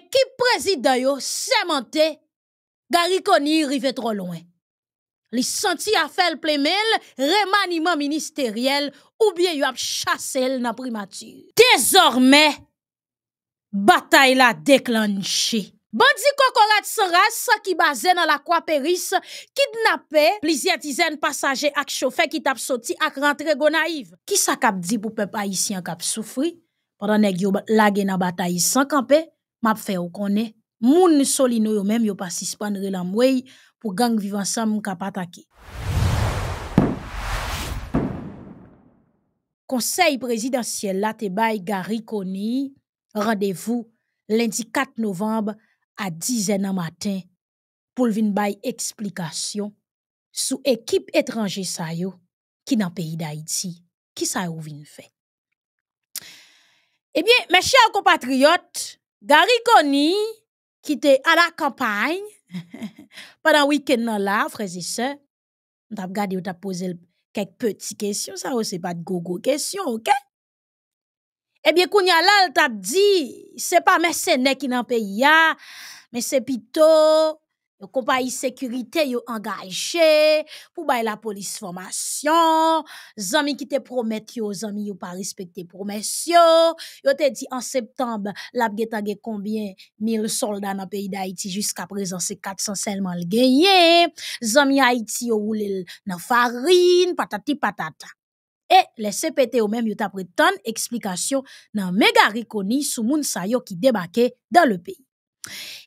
qui président yo semente qui koni rive trop loin. Li senti a fel plemel, remaniement ministériel ou bien yo a chassé la primature. Désormais, bataille bataille la déclenché. Bandi kokorat seras qui qui la kwa kidnappé plusieurs dizaines passagers et ak qui qui tap soti ak rentre go Qui sa kap di pou peuple haïtien kap soufri? pendant neg yo lage nan bataille sans camper? m'a fait ou moun solino yo même yo pasispan la mwey pou gang vivant sam kap atake. Conseil présidentiel, la te bay Gary Rendez-vous lundi 4 novembre à 10 h matin pour lvin bay explication sou équipe etranje sa yo ki nan peyi d'Haïti, ki sa yo vin Eh bien, mes chers compatriotes, Gary qui était à la campagne, pendant le week-end là, frères et sœurs, on t'a regardé, on t'a posé quelques petites questions, ça, oh, c'est pas de gogo questions, ok? Eh bien, Kounia là, t'a dit, c'est pas mes qui n'en pays, mais c'est plutôt Yo sécurité y sécurité engagé pour bay la police. formation. zami qui te promet yo, zami pas respecté les promesses. yo te dit en septembre, lap ge combien soldats soldats soldats le pays présent jusqu'à présent, présent, se 400 seulement Les Amis zami Haïti yon voulu nan farine, patati patata. Et les CPT ou même yo tapre tant eksplikasyon nan méga sous sou moun sayo qui debake dans le pays.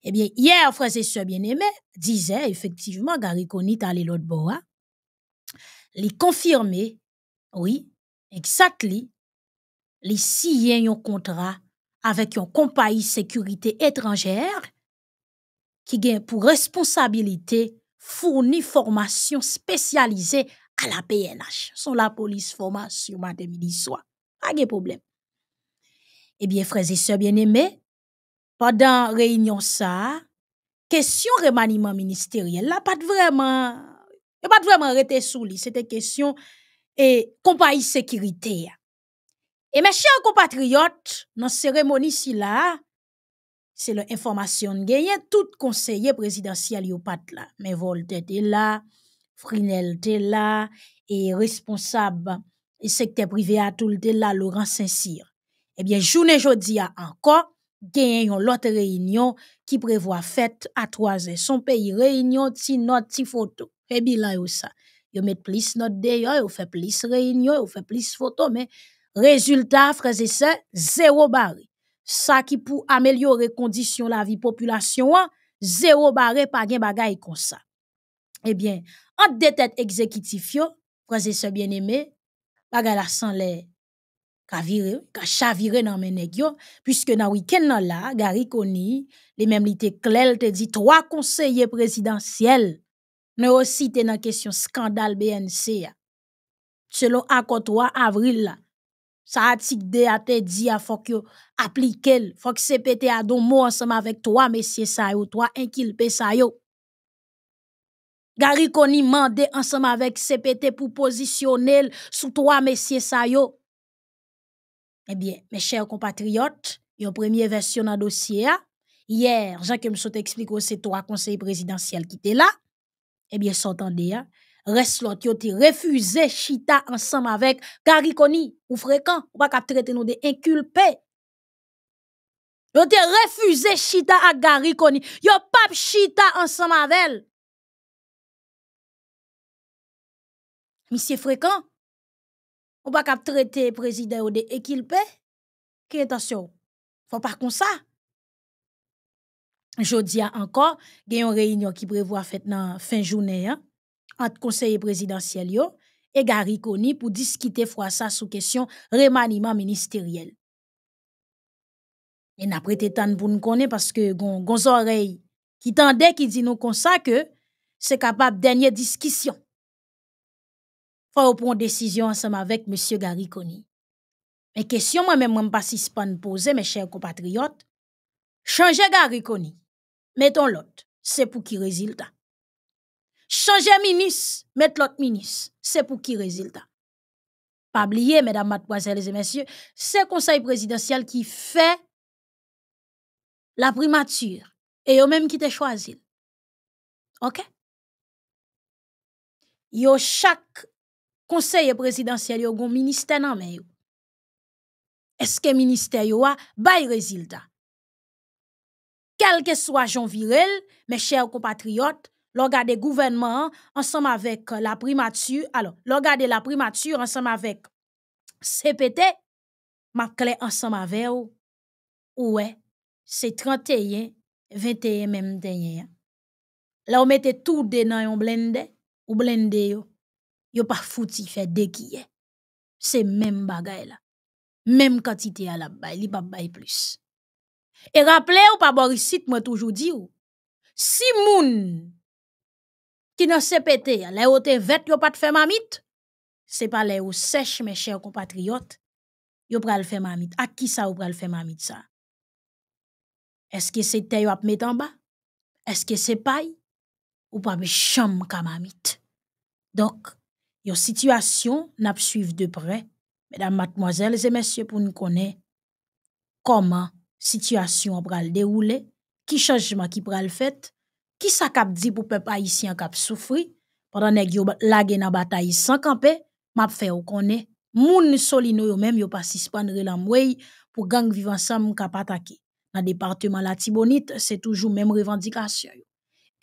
Eh bien, hier, frères et sœurs bien-aimés, disait effectivement Gary Conit à l'autre Boa, hein. les confirmer, oui, exactement, les signer un contrat avec une compagnie sécurité étrangère qui gagne pour responsabilité fournir formation spécialisée à la PNH. Son la police formation matin, midi, soir. Pas de problème. Eh bien, frères et sœurs bien-aimés, pendant réunion ça question remaniement ministériel là pas vraiment pas vraiment arrêté sous c'était question et compagnie sécurité et mes chers compatriotes dans cérémonie si là c'est l'information gagner tout conseiller présidentiel yo pas là mais volte était là Frinel était là et responsable et secteur privé à tout le là Laurent Saint-Cyr. Eh bien, journée jodia encore, a yon l'autre réunion qui prévoit fête à trois h Son pays réunion, ti note, ti photo. Et bilan yon ça. Yon met plus note de yon, yon fait plus réunion, yon fait plus photo, mais résultat, frères et sœurs, zéro barre Ça qui pour améliorer condition la vie population, hein, zéro barré, pas gen bagay comme ça. Eh bien, en tête têtes exécutives, frères et bien aimé bagay la sans l'air ka viré chaviré nan mes puisque nan week-end là la Gary les mêmes li te te dit trois conseillers présidentiels ne aussi te nan question scandale BNC selon accord 3 avril la sa a te dit a faut yo il faut que CPT a don mot ensemble avec trois messieurs sa trois inquilpé sa yo Gary Koni mandé ensemble avec CPT pour positionner sous trois messieurs sa eh bien, mes chers compatriotes, yon première version dans dossier, hier, Jean que m'sote explique aux c'est trois conseillers présidentiels qui étaient là. Eh bien, s'entendez, hein. reste l'autre, yon te refuse chita ensemble avec Gariconi ou fréquent, va pas traiter nous de inculpé. refusé Chita refuse chita à Gariconi, yon pas chita ensemble avec elle. Monsieur fréquent, on va pas traiter président de ce Que attention, faut pas comme ça. Jodi encore, il y a une réunion qui prévoit à dans fin journée hein, entre conseiller présidentiel et Gary Koni pour discuter fois ça sous question remaniement ministériel. Et n'a prêté tant pour nous connaître parce que gon, oreilles qui tendait qui dit nous comme ça que c'est capable dernière discussion ou prendre une décision ensemble avec M. Gary Mes Mais question moi-même, je ne pas si je poser, mes chers compatriotes. Changez Gary Mettons l'autre. C'est pour qui résultat. Changez ministre. Mettez l'autre ministre. C'est pour qui résultat. Pas oublier, mesdames, mademoiselles et messieurs, c'est le conseil présidentiel qui fait la primature. Et vous même qui te choisi. OK? Yo chaque Conseil présidentiel yo ministère le nan Est-ce que le ministère a résultat Quel que soit Jean virel, chers compatriotes, compatriotes, lor gade gouvernement ensemble avec la primature, alors lor gade la primature, ensemble avec CPT, ma clé ensemble avec ou, c'est 31, 21 même, dernier. Là on mette tout de un blindé, blende, ou blende yo yon pas fouti fait des qui C'est même bagaille là. Même quantité à la bay, li pas bay plus. Et rappelez ou pas Borisite moi toujours dit ou, si moun qui n'a se pété, le ou te vet yon pas de faire mamite. c'est pas les ou sèche mes chers compatriotes, yon pral fait mamite. à qui ça ou pral faire mamite ça? Est-ce que c'est te yon ap met en bas? Est-ce que c'est paille? Ou pas me chambre mamite? Donc, Yon situation nap suiv de près mesdames mademoiselles et messieurs pou nous comment comment situation pral qui qui changement qui pral qui qui sa kap di pou haïtien qui kap soufri, pendant neg yo lage nan batay sans camper m'a fait ou konen, moun solino même menm yo pasispan la mwey pou gang vivansam kap atake. Nan département la Tibonite, c'est toujours même revendication.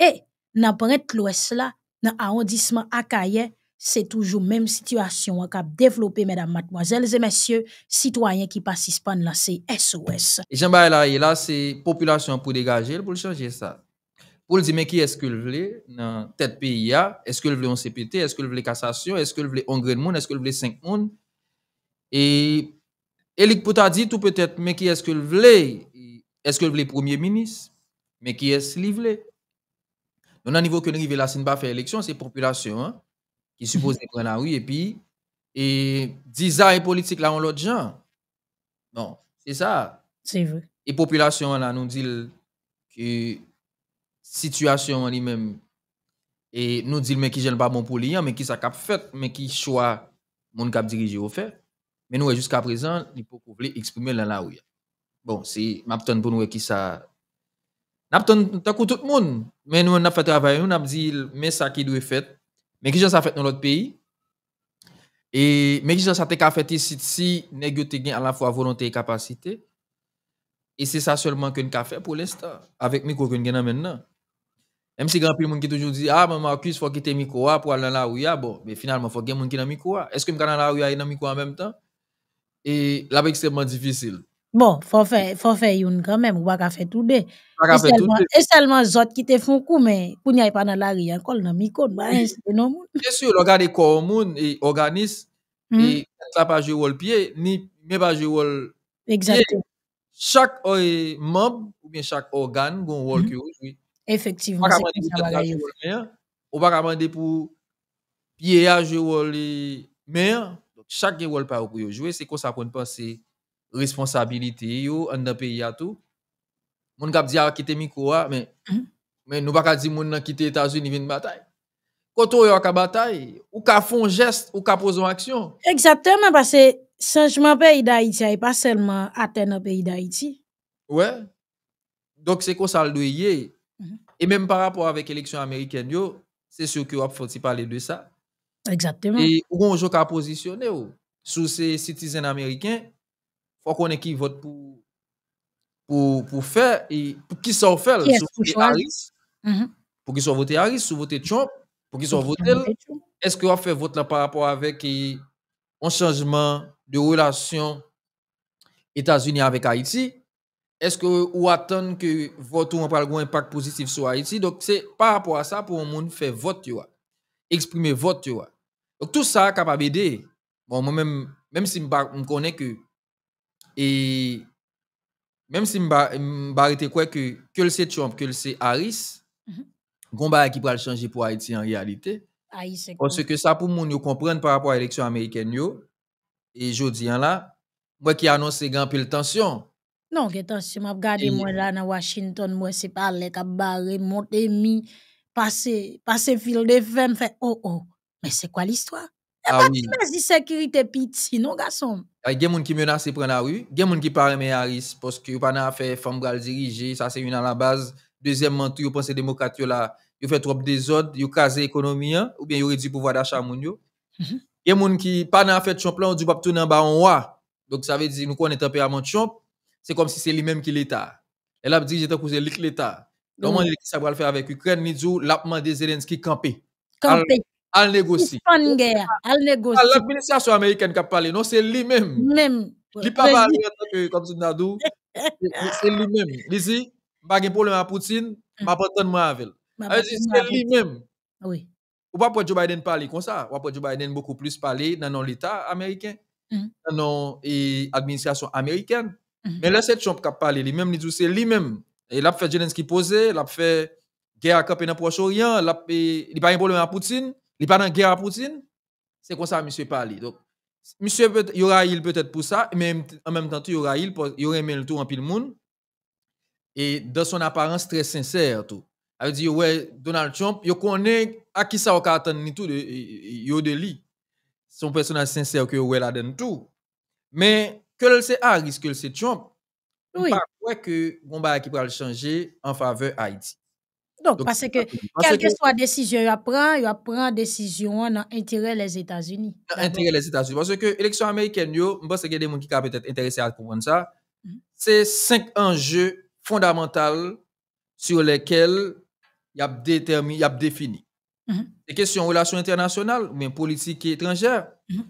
Et, E, nan prent l'ouest la, nan arrondissement akaye, c'est toujours même situation qu'a développé mesdames mademoiselles et messieurs citoyens qui participent à lancer SOS. Jean là, là c'est population pour dégager pour changer ça. Pour dire mais qui est-ce qu'il veut dans tête pays hein? est-ce qu'il veut un CPT, est-ce qu'il veut cassation, est-ce qu'il veut un de monde, est-ce qu'il veut cinq monde et Elik Pouta dit tout peut-être mais qui est-ce qu'il veut est-ce qu'il veut premier ministre mais qui est-ce qu'il veut? Donc, au niveau que nous arrivons là, si pas faire élection, c'est population. Hein? qui suppose prendre la rue, et puis, et 10 ans et politique là, on l'autre gens. Bon, c'est ça. C'est vrai. Et population là, nous dit que situation lui-même, et nous dit mais qui j'aime pas bon pour hein, mais qui ça cap fait, mais qui choix mon cap dirigé au fait. Mais nous, jusqu'à présent, il faut qu'on exprimer là la rue. Bon, c'est m'attend pour nous qui ça pour tout le monde. Mais nous, on a fait travail, on a dit, mais ça qui doit être fait, mais qui ça fait dans l'autre pays Et mais qui ça fait fait ici si vous à la fois volonté et capacité Et c'est ça seulement qu'on a fait pour l'instant avec micro qu'une gain maintenant. Même si grand père monde qui toujours dit ah mais Marcus faut quitter micro ah, pour aller là où il y a bon mais finalement faut quitter monde qui dans micro. Ah. Est-ce que me canal là où il y a dans micro en même temps Et là c'est extrêmement difficile. Bon, faut faire faut faire youn quand même ou pas faire tout de. Et seulement et seulement autres qui te font coup mais pour n'y pas dans la rue encore ne micro bah, pas non moun. Bien sûr, regarder corps commun et organisme hmm. et ça pas jouer au pied ni mais pas jouer pied. Exactement. Chaque euh, membre ou bien chaque organe gon rôle hmm. qui joue. Effectivement, On peut pas demander pour pied à jouer rôle mais donc chaque rôle pas pour jouer, c'est quoi ça pointe penser responsabilité yo en pays à tout mon k'ap di a ah, quitter micro ah, mais mm-hmm. mais nous pas dire moun nan quitter États-Unis une bataille quand on a bataille ou ka un geste ou ka pose une action exactement parce que changement pays d'Haïti n'est pas seulement atteindre pays d'Haïti ouais donc c'est quoi ça le et même par rapport avec l'élection américaine yo c'est sûr que on faut parler de ça exactement et on joue qu'à positionner sous ces citoyens américains faut qu'on ait qui vote pour pour pour faire et pour qui sont faire Harris mm-hmm. pour qui sont voter Trump pour qu'ils sont votés. est-ce qu'on fait vote par rapport avec un changement de relation États-Unis avec Haïti est-ce que ou attend que vote ou un impact positif sur Haïti donc c'est par rapport à ça pour un monde faire vote exprimer vote donc tout ça capable aider bon moi même même si je connais que et même si m'arrêter quoi que que c'est Trump, que c'est Harris, mhm. Gomba qui va changer pour Haïti en réalité. Parce que ça, pour nous comprendre par rapport à l'élection américaine, yo, et je dis là, moi qui annonce grand pile tension. Non, que tension, m'a moi là dans Washington, moi c'est pas les cap barré, monter mi, passer, passer fil de femme, fait oh oh, mais c'est quoi l'histoire? Eh ah ben, oui. vas la sécurité petit, non, garçon. Ah, il y a des gens qui menacent prendre la rue, il y a des gens qui parlent Haris parce que pas n'a fait femme bral diriger, ça c'est une à la base. Deuxièmement, tu penses démocrate là, il fait trop désordre, il casse l'économie hein, ou bien il aurait le pouvoir d'achat moun mhm. Il y a des gens qui pas n'a fait champ là, du pas en bas en roi. Donc ça veut dire nous à tempérament champ, c'est comme si c'est lui-même qui l'État. Elle a dit j'étais que c'est l'État. Comment mm. ça va le faire avec l'Ukraine, ni l'a demandé Zelensky camper. Camper al négocie. Ah, l'administration américaine qui a parlé, non, c'est lui-même. Même. Il pas parlé comme si Nadou. C'est lui-même. Il dit, pas de problème à Poutine, je vais pas moi avec. Il dit, c'est lui-même. Oui. Ou pas pour Joe Biden parler comme ça. Ou pas Joe Biden beaucoup plus parler dans l'État américain, hmm. dans l'administration américaine. Hmm. Mais là, c'est Trump qui a parlé lui-même. Il dit, c'est lui-même. Et il a fait Zelensky poser, il a fait guerre à Cap dans dans Proche-Orient, il a pas un problème à Poutine. Il pas dans guerre à Poutine. C'est comme ça monsieur parle. Donc monsieur peut y aura il peut-être pour ça mais en même temps il y aura il y aurait le tout en pile monde et dans son apparence très sincère tout. Elle dit ouais Donald Trump, il connaît à qui ça on attendre ni tout de lui. Son personnage sincère que ouais là donne tout. Mais que c'est Harris que c'est Trump. Oui. Pas que bon qui va le changer en faveur Haïti. Donc, parce que, quelle que soit la décision qu'il prend, il prend décision dans l'intérêt des États-Unis. Dans l'intérêt des États-Unis. Parce que l'élection américaine, yo, je pense y a des gens qui sont peut-être intéressés à comprendre ça. Mm-hmm. C'est cinq enjeux fondamentaux sur lesquels il y a déterminé, il a défini. Les mm-hmm. questions relations internationales, mais politique étrangère. Mm-hmm.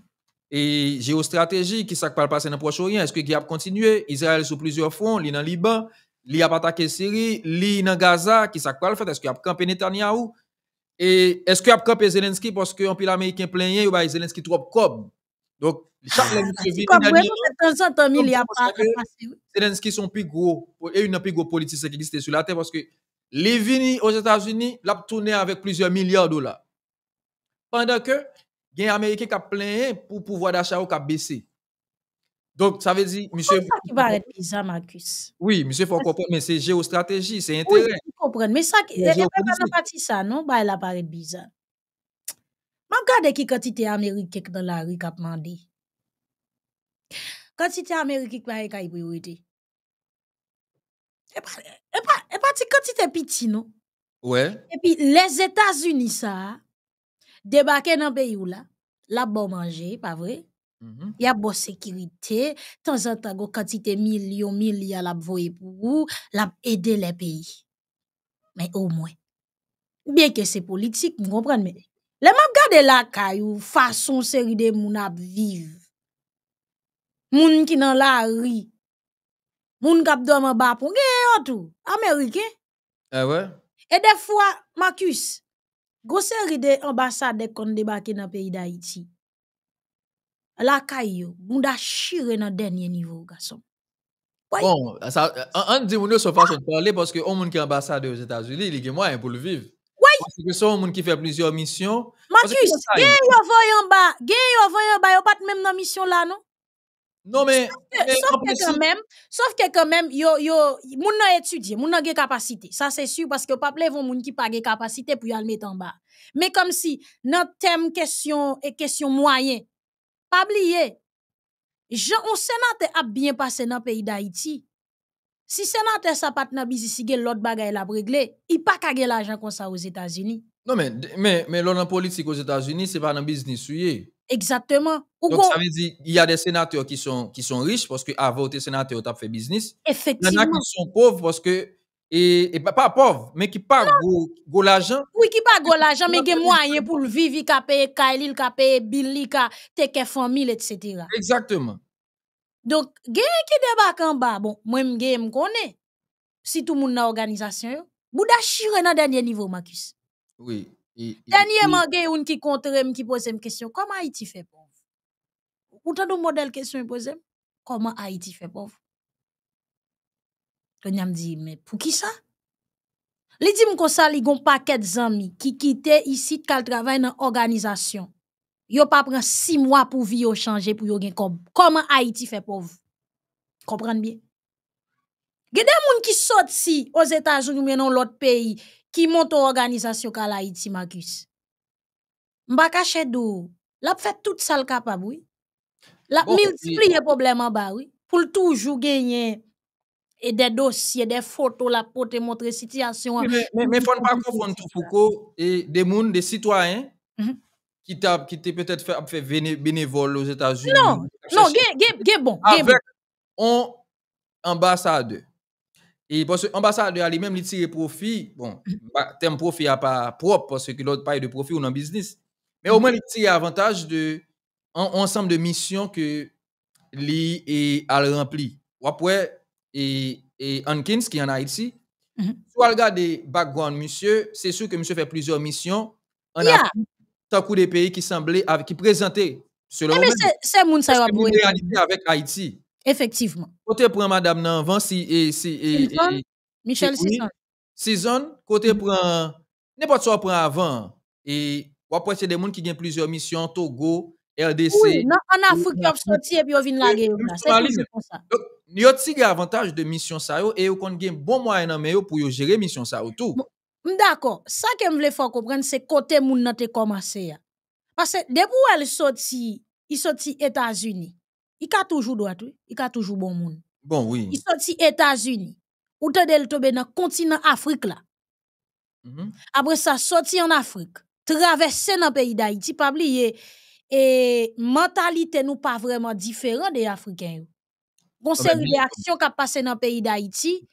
Et géostratégie, qui s'est passé dans le Proche-Orient, est-ce qu'il y a continué? Israël sur plusieurs fronts, il en dans le Liban, li a attaqué Syrie, li nan Gaza, qui sa le fait Est-ce qu'il a campé Netanyahu et est-ce qu'il a campé Zelensky parce que pile américain plein, ou bah Zelensky trop cob. Donc chaque Zelensky Zelensky sont plus gros et une plus gros politicien qui existe sur la terre parce que les vini aux États-Unis l'a tourné avec plusieurs milliards de dollars. Pendant que les américain qui a pour pouvoir d'achat ou qui a baissé. Donc, ça veut dire, monsieur. C'est ça qui va être bizarre, Marcus. Oui, monsieur, il faut comprendre, mais c'est géostratégie, c'est intérêt. Oui, comprends, Mais ça, il n'y a pas partie ça, non? Bah, elle apparaît bizarre. Mais regardez qui quantité américaine dans la rue qui a demandé. Quantité américaine qui a priorité. Et pas quantité petit, non? Ouais. Et puis, les États-Unis, ça, débarquer dans le pays où là, là, bon manger, pas vrai? Mm-hmm. Ya bo sekirite, tan zantan go katite mil, yo mil, ya lab voye pou, lab ede le peyi. Men ou mwen. Ou ben ke se politik, mwen komprende men. Le man gade la kayou, fason seride moun ap vive. Moun ki nan la ri. Moun kap do man bapon, ge yon tou, Amerike. Eh e de fwa, Makis, go seride ambasade kon debake nan peyi da iti. la caillou, a chire dans dernier niveau garçon. Bon, on, dit dit nous se façon de parler parce que on monde qui est ambassadeur aux États-Unis, il a moyen pour le vivre. Parce que un monde qui fait plusieurs missions. Marcus, gagne yon voy en bas. Gagne yon voy en bas. Yon pas même dans mission là, non? Non, mais. Sauf que quand même, sauf que quand même, yo yo, moun nan étudie, moun nan capacité. Ça, c'est sûr, parce que yon pas gens qui ki pas des capacité pour y le mettre en bas. Mais comme si, nan thème question et question moyen, pas oublier. un on sénateur a bien passé dans le pays d'Haïti. Si sénateur sa pas dans business, si l'autre bagaille bagay la il pas pas l'argent l'argent comme ça aux unis Non mais mais mais aux politique aux États-Unis unis c'est pas dans business Exactement. Donc, ça veut dire qu'il y a des sénateurs qui sont, qui sont riches parce voter sénateur, sénateurs ont fait business. Effectivement. Il y en a qui sont pauvres parce que et, et pas pauvre, mais qui pas de l'argent. Oui, qui pas de l'argent, mais qui moyen pour vivre, qui payé Kyle, qui payé Billy, qui teke famille, etc. Exactement. Donc, gens qui débarque en bas, bon, moi je connais. Si tout le monde a organisation, Bouda chire dans dernier niveau, Marcus. Oui. Dernièrement, il y a un qui contre qui pose une question. Comment Haïti fait pauvre? Ou t'as un modèle question posé? Comment Haïti fait pauvre? Je me dit, mais pour qui ça Les dit que ça, il y pas un paquet d'amis qui quittent ici pour travail dans l'organisation. Il pas pris six mois pour vivre ou changer pour yon comme. Comment Haïti fait pauvre Comprenez bien. Il y a des gens qui sortent aux États-Unis ou dans l'autre pays qui montent aux organisations comme l'Haïti, Marcus. Je ne sais Ils ont fait tout ça capable, oui. Il bon, multiplie les problèmes en bas, oui. Pour toujours gagner et des dossiers, des photos, la pour te montrer situation. Mais il ne faut pas comprendre tout et des des citoyens mhm. qui peut-être fait, fait aux États-Unis. Non, non, c'est bon. Avec un ambassadeur. Et parce que l'ambassadeur lui-même, il tire profit. Bon, le mhm. bah, -hmm. profit n'est pas propre parce que l'autre pas de profit ou dans business. Mais au mhm. moins, il tire avantage de ensemble de missions que lui a à Ou après, et, Hankins qui est en Haïti. Tu mhm. Si on background, monsieur, c'est sûr que monsieur fait plusieurs missions en yeah. Afrique, tant que des pays qui semblaient, qui présentaient selon eh, Mais c'est moun ça réalité avec Haïti. Effectivement. Côté prend madame nan avant si et si et, et, et Michel Sison. Sison côté prend n'importe quoi prend avant et ou après c'est des gens qui gagne plusieurs missions Togo, RDC. Oui, non, en Afrique, ils sorti et puis ils vient la guerre. C'est comme ça. Yo aussi avantage de mission Sao et yo kon gen bon moyen nan men pour yo gérer mission Sao. tout. D'accord. Ça que me faire comprendre c'est côté moun nan te Parce que depuis elle sorti, il sorti États-Unis. Il a toujours droit, il a toujours bon monde. Bon oui. Il sorti États-Unis. Ou te del tomber dans continent Afrique là. -hmm. Après ça sorti en Afrique, traversé dans pays d'Haïti, pas oublier et mentalité nous pas vraiment différent des Africains gon ah ben, une réaction qui a passé dans le pays d'Haïti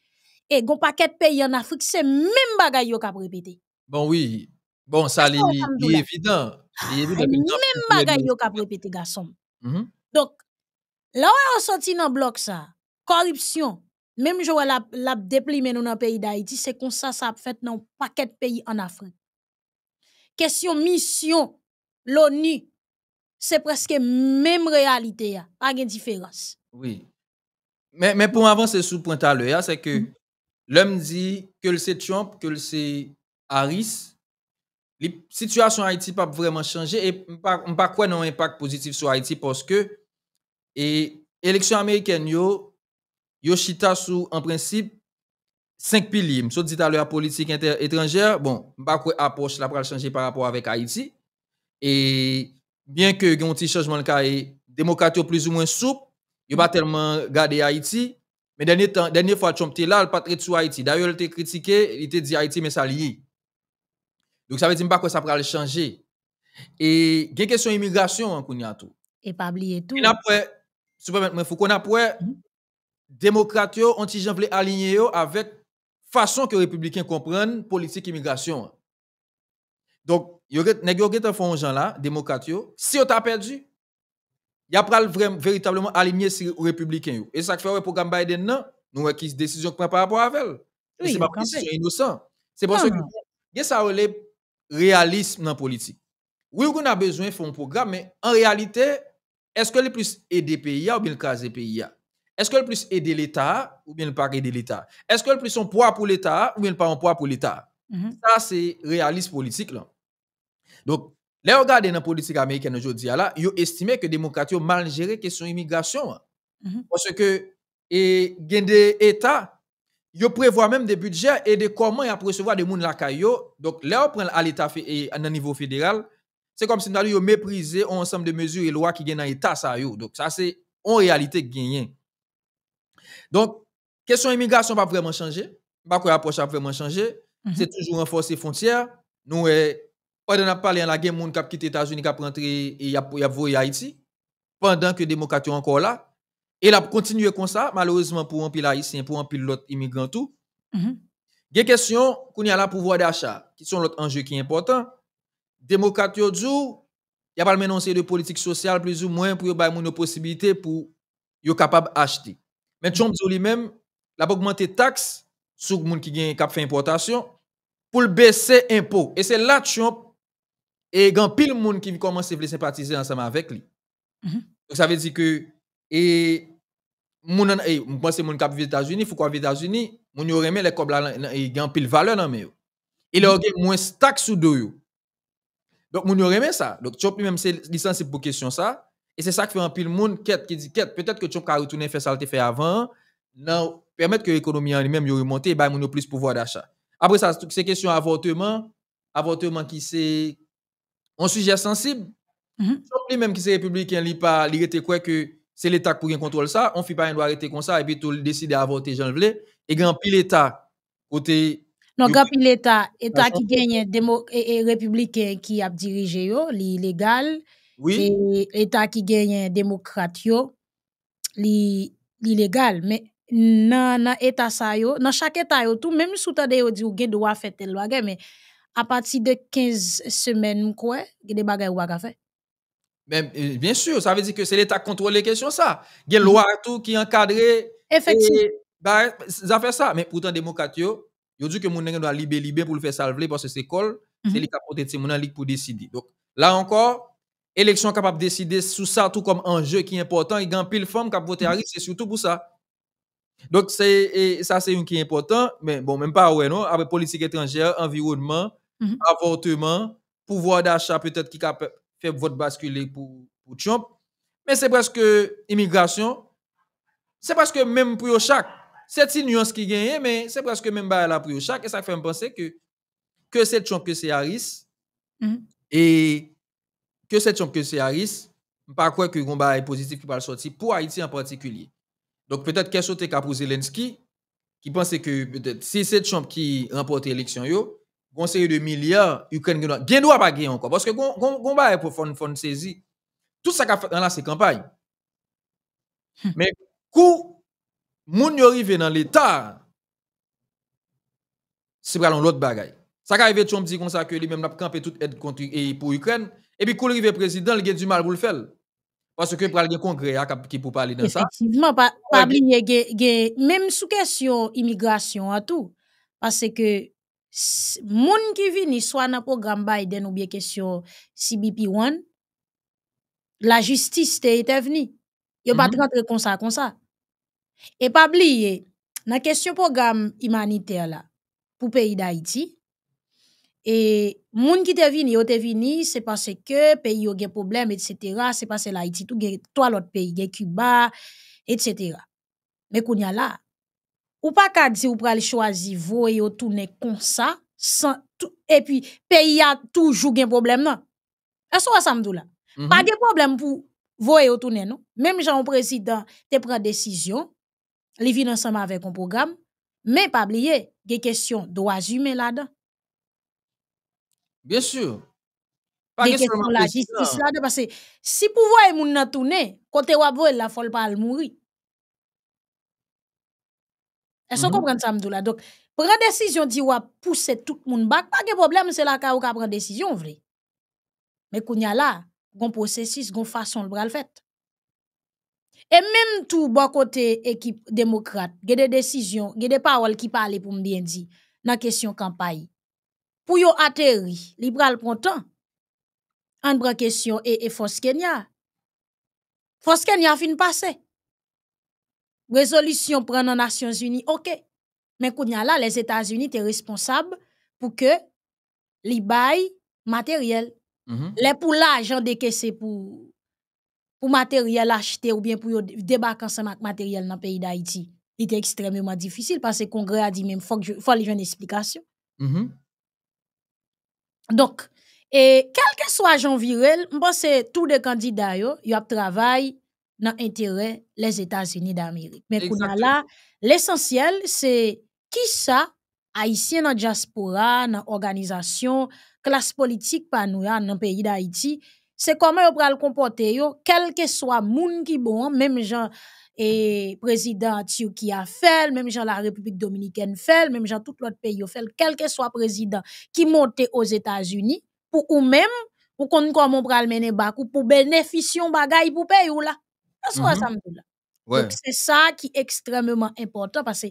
et gon paquet de pays en Afrique, c'est même bagaille qui a répété. Bon, oui. Bon, ça, c'est évident. Même bagaille yo a répété, garçon. Mm-hmm. Donc, là où on sorti dans le bloc ça, corruption, même je vois la dépliement dans le pays d'Haïti, c'est comme ça ça a fait dans paquet de pays en Afrique. Question mission, l'ONU, c'est presque même réalité, pas de différence. Oui. Mais, mais pour avancer sous point à l'heure, c'est que mm. l'homme dit que c'est Trump, que c'est Harris, situation situation Haïti pas vraiment changé et on pas quoi non impact positif sur Haïti parce que et élection américaine yo Yoshita sous en principe cinq piliers. Je dit à l'heure politique étrangère, bon, pas quoi approche là pour changer par rapport avec Haïti et bien que y petit changement le cas démocratie plus ou moins souple a pas tellement gardé Haïti, mais dernier dernière fois Trump était là, il pas traité Haïti. D'ailleurs, il était critiqué, il était dit Haïti mais ça lié. Donc ça veut dire que quoi ça le changer. Et il y a question immigration en hein, tout. Et pas oublier tout. Et après, il faut qu'on après mhm. démocrates ont jamais aligné avec façon que les républicains comprennent politique immigration. Donc, il y a des gens là, démocrates, si on t'a perdu, il y a pas véritablement aligné sur les républicains. Et ça fait le programme Biden, non, nous avons une décision prend par rapport à elle. c'est pas parce qu'ils innocent. C'est parce que y a ça relève réalisme dans la politique. Oui, on a besoin de faire un programme, mais en réalité, est-ce que le plus aider pays ou bien le cas des pays Est-ce que le plus aider l'État ou bien le pas aider l'État Est-ce que le plus un poids pour l'État ou bien le pas un poids pour l'État mhm. Ça, c'est réalisme politique. Là. Donc, Là, on regarde dans la politique américaine aujourd'hui, là, ils estimé que la démocratie ont mal géré la question de l'immigration. Mhm. Parce que, et, il État, des même des budgets et de comment ils recevoir des gens là Donc, là, on prend à l'État et à niveau fédéral, c'est comme si nous allait méprisé un ensemble de mesures et lois qui viennent dans l'État, ça Donc, ça, c'est en réalité gagné. Donc, la question de l'immigration n'a pas vraiment changer, approche vraiment changé. Mhm. C'est toujours renforcer les frontières. Nous, eh, on a parlé il la guerre mondiale qui quitté les États-Unis, qui a rentré et y a voyé Haïti. Pendant que les encore là. Et là, continuer comme ça, malheureusement, pour un pile haïtien, pour un pile l'autre immigrant, tout. Mm-hmm. Il y a question qu'on y a là pouvoir d'achat, qui sont l'autre enjeu qui est important. démocratie, il y a pas le de politique sociale, plus ou moins, pour avoir une possibilité pour être capable d'acheter. Mais Trump lui-même, a augmenté les taxes sur les gens qui ont fait importation pour baisser impôts. Et c'est là Trump et grand pile monde qui commence à sympathiser ensemble avec lui. Mm-hmm. Donc ça veut dire que et moun an, et moi c'est qui aux États-Unis, faut quoi aux États-Unis, y y remet les cobla et grand pile valeur dans mais. Mm-hmm. Il a moins stack sous dos Donc Donc y aurait remet ça. Donc Chop lui-même c'est licencié pour question ça et c'est ça qui fait un pile monde qui dit peut-être que tu as retourner faire ça le fait avant, non permettre que l'économie elle même y remonter et ba moun a plus pouvoir d'achat. Après ça c'est question avortement, avortement qui c'est un sujet sensible. Mm -hmm. même qui c'est républicain, il pas, il était quoi que c'est l'État qui contrôle ça, on fait pas un droit arrêter comme ça, et puis tout décide à voter Jean Vlé, et grand pile l'État, côté. Non, grand pile l'État, État ah, qui gagne démo, et, républicain qui a dirigé, l'illégal, oui. et État qui gagne démocrate, l'illégal, mais dans État ça, dans chaque État, tout, même sous ta dit, on a on doit faire la loi, mais à partir de 15 semaines, quoi, il des bagages qui faire. Euh, bien sûr, ça veut dire que c'est l'État qui contrôle les questions, ça. Il y a une mm-hmm. loi tout qui encadre. Effectivement. Et, bah, ça fait ça. Mais pourtant, démocrates, ils dit que les gens doit libérer libé pour le faire salver parce que c'est l'école, c'est mm-hmm. l'État qui a les pour décider. Donc, là encore, élection capable de décider sous ça, tout comme enjeu qui est important. Il y a un pile forme qui a voté à mm-hmm. c'est surtout pour ça. Donc, c'est, ça, c'est une qui est important, mais bon, même pas, ouais, non? Avec politique étrangère, environnement, Mhm. avortement, pouvoir d'achat peut-être qui a fait votre basculer pour, pour Trump. Mais c'est presque immigration. C'est parce que même pour chaque. C'est une nuance qui gagne, mais c'est presque même là pour chaque. Et ça fait me penser que, que c'est Trump que c'est Harris. Mhm. Et que c'est Trump que c'est Harris, pas quoi que combat est positif qui va sortir pour Haïti en particulier. Donc peut-être quelque chose a pour Zelensky, qui pensait que peut-être si c'est Trump qui remporte l'élection, conseil de milliards Ukraine Bien gen droit pas gagner encore parce que gon gon pour fond fond saisi tout ça qu'a fait la c'est campagne hmm. mais kou moun yo rive dans l'état c'est pour l'autre bagaille ça arrive arrivé Trump dit comme ça que lui même n'a campé toute aide contre pour Ukraine et puis kou rive président il a du mal pour le faire parce que pral gen congrès hein, qui pour parler dans ça effectivement pas oublier même sous question immigration à hein, tout parce que moun qui vini soit le programme Biden ou bien question CBP1 la justice te venue. yo mhm. e pa pas comme ça comme ça et pas oublier la question programme humanitaire là pour pays d'Haïti et moun qui te vini c'est parce que pays yo des problèmes, etc. c'est parce que l'Haïti tout gen trois autres pays gen Cuba etc. mais kounya là ou pas qu'à dire ou pral choisir voye ou comme ça et puis pays a toujours un problème non est-ce que ça me dit là mhm. pas de problème pour et ou tourner non même Jean président te prend décision il vient ensemble avec un programme mais pas oublier des questions d'oiseaux humains là-dedans bien sûr pas de question la justice là-dedans parce que si pouvoir moun nan tourner côté ou voye la faut pas le mourir est-ce qu'on mhm. comprend ça, Mdoula? Donc, prendre décision, dit ou pousser tout le monde pas de problème, c'est là qu'on prend décision, vrai. Mais qu'on y a là, gon processus, gon façon le bras le fait. Et même tout, bon côté équipe démocrate, il y a des décisions, il y a des paroles qui parlent pour me bien dire, dans la question campagne. Pour yon atterri, li pral prend temps. question et, et force Kenya. Force Kenya fin passé. Résolution prend en Nations Unies, ok. Mais qu'on là, les États-Unis sont responsables pour que les bails matériel. Mm-hmm. Les pour l'argent décaissé pour pour matériel acheté ou bien pour débarquer ensemble avec matériel dans le pays d'Haïti. Il était extrêmement difficile parce que le Congrès a dit même faut que faut une explication. Mm-hmm. Donc, et quel que soit Jean Virel, je pense que tous les candidats, ils travaillé, dans l'intérêt des États-Unis d'Amérique. Mais pour là, l'essentiel, c'est qui ça, Haïtien dans la diaspora, dans l'organisation, classe politique, par nous, hein, dans le pays d'Haïti, c'est comment on le comporter, quel que soit le monde qui bon, même gens et président qui a fait, même la République dominicaine fait, même tout l'autre pays a fait, quel que soit président qui monte aux États-Unis, pour ou même, pour qu'on comment on mener ou pour bénéficier bagay pour pays ou là. Mm-hmm. c'est ça qui est extrêmement important parce que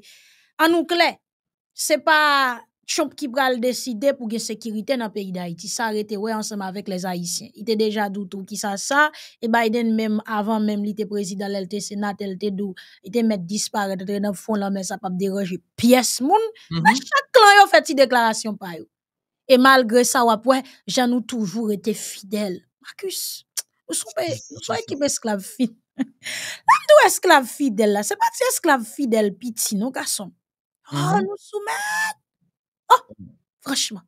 en nous c'est pas Chomp qui le décider pour la sécurité dans le pays d'Haïti. Ça arrêté ouais, ensemble avec les Haïtiens. Il était déjà tout qui ça ça. Et Biden même avant même il était président, de était Sénat, il était disparu. il était dans le fond là mais ça pas déranger pièce Mais mm-hmm. chaque clan a fait une déclaration par Et malgré ça ouais, j'en ai toujours été fidèle. Marcus, nous sommes une équipe esclave fidèle. L'amdou esclave fidèle là, c'est pas des esclave fidèle piti, non, garçon. Oh, mm-hmm. nous soumettons. Oh, franchement.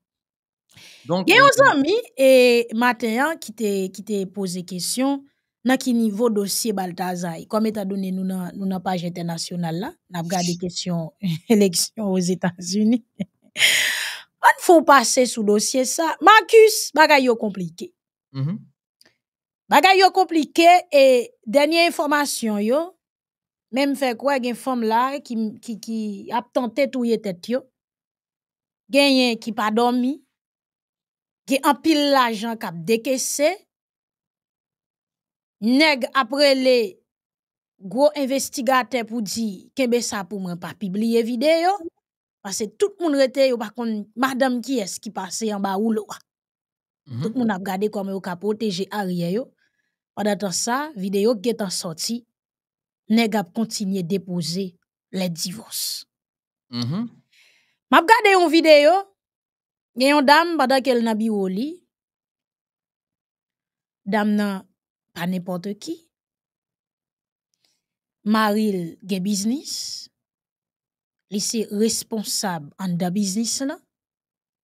Donc, il euh, et matin qui t'a te, te posé question, na qui niveau dossier Baltazai. comme étant donné nous la page internationale là, on a regardé question élection aux États-Unis. on faut passer sous dossier ça. Marcus, bagaille compliqué. Mm-hmm. Bagay yo compliqué et dernière information yo même fait quoi gen femme là qui qui qui a tenté tout yé tête yo gagné qui pas dormi qui en pile l'argent k'ap décaissé après les gros investigateurs pour dire « Qu'est-ce que ça pour moi pas publier vidéo parce que tout le monde rete yo par madame qui est-ce qui passait en bas ou mhm. tout le monde a regardé comme yo a protéger arrière yo pendant ça, vidéo qui est en sortie, nèg pas continué déposer les divorces. Je mm-hmm. vais M'a une vidéo, il y a une dame pendant qu'elle n'a vie. Une Dame pas n'importe qui. est en business. Elle est responsable en la business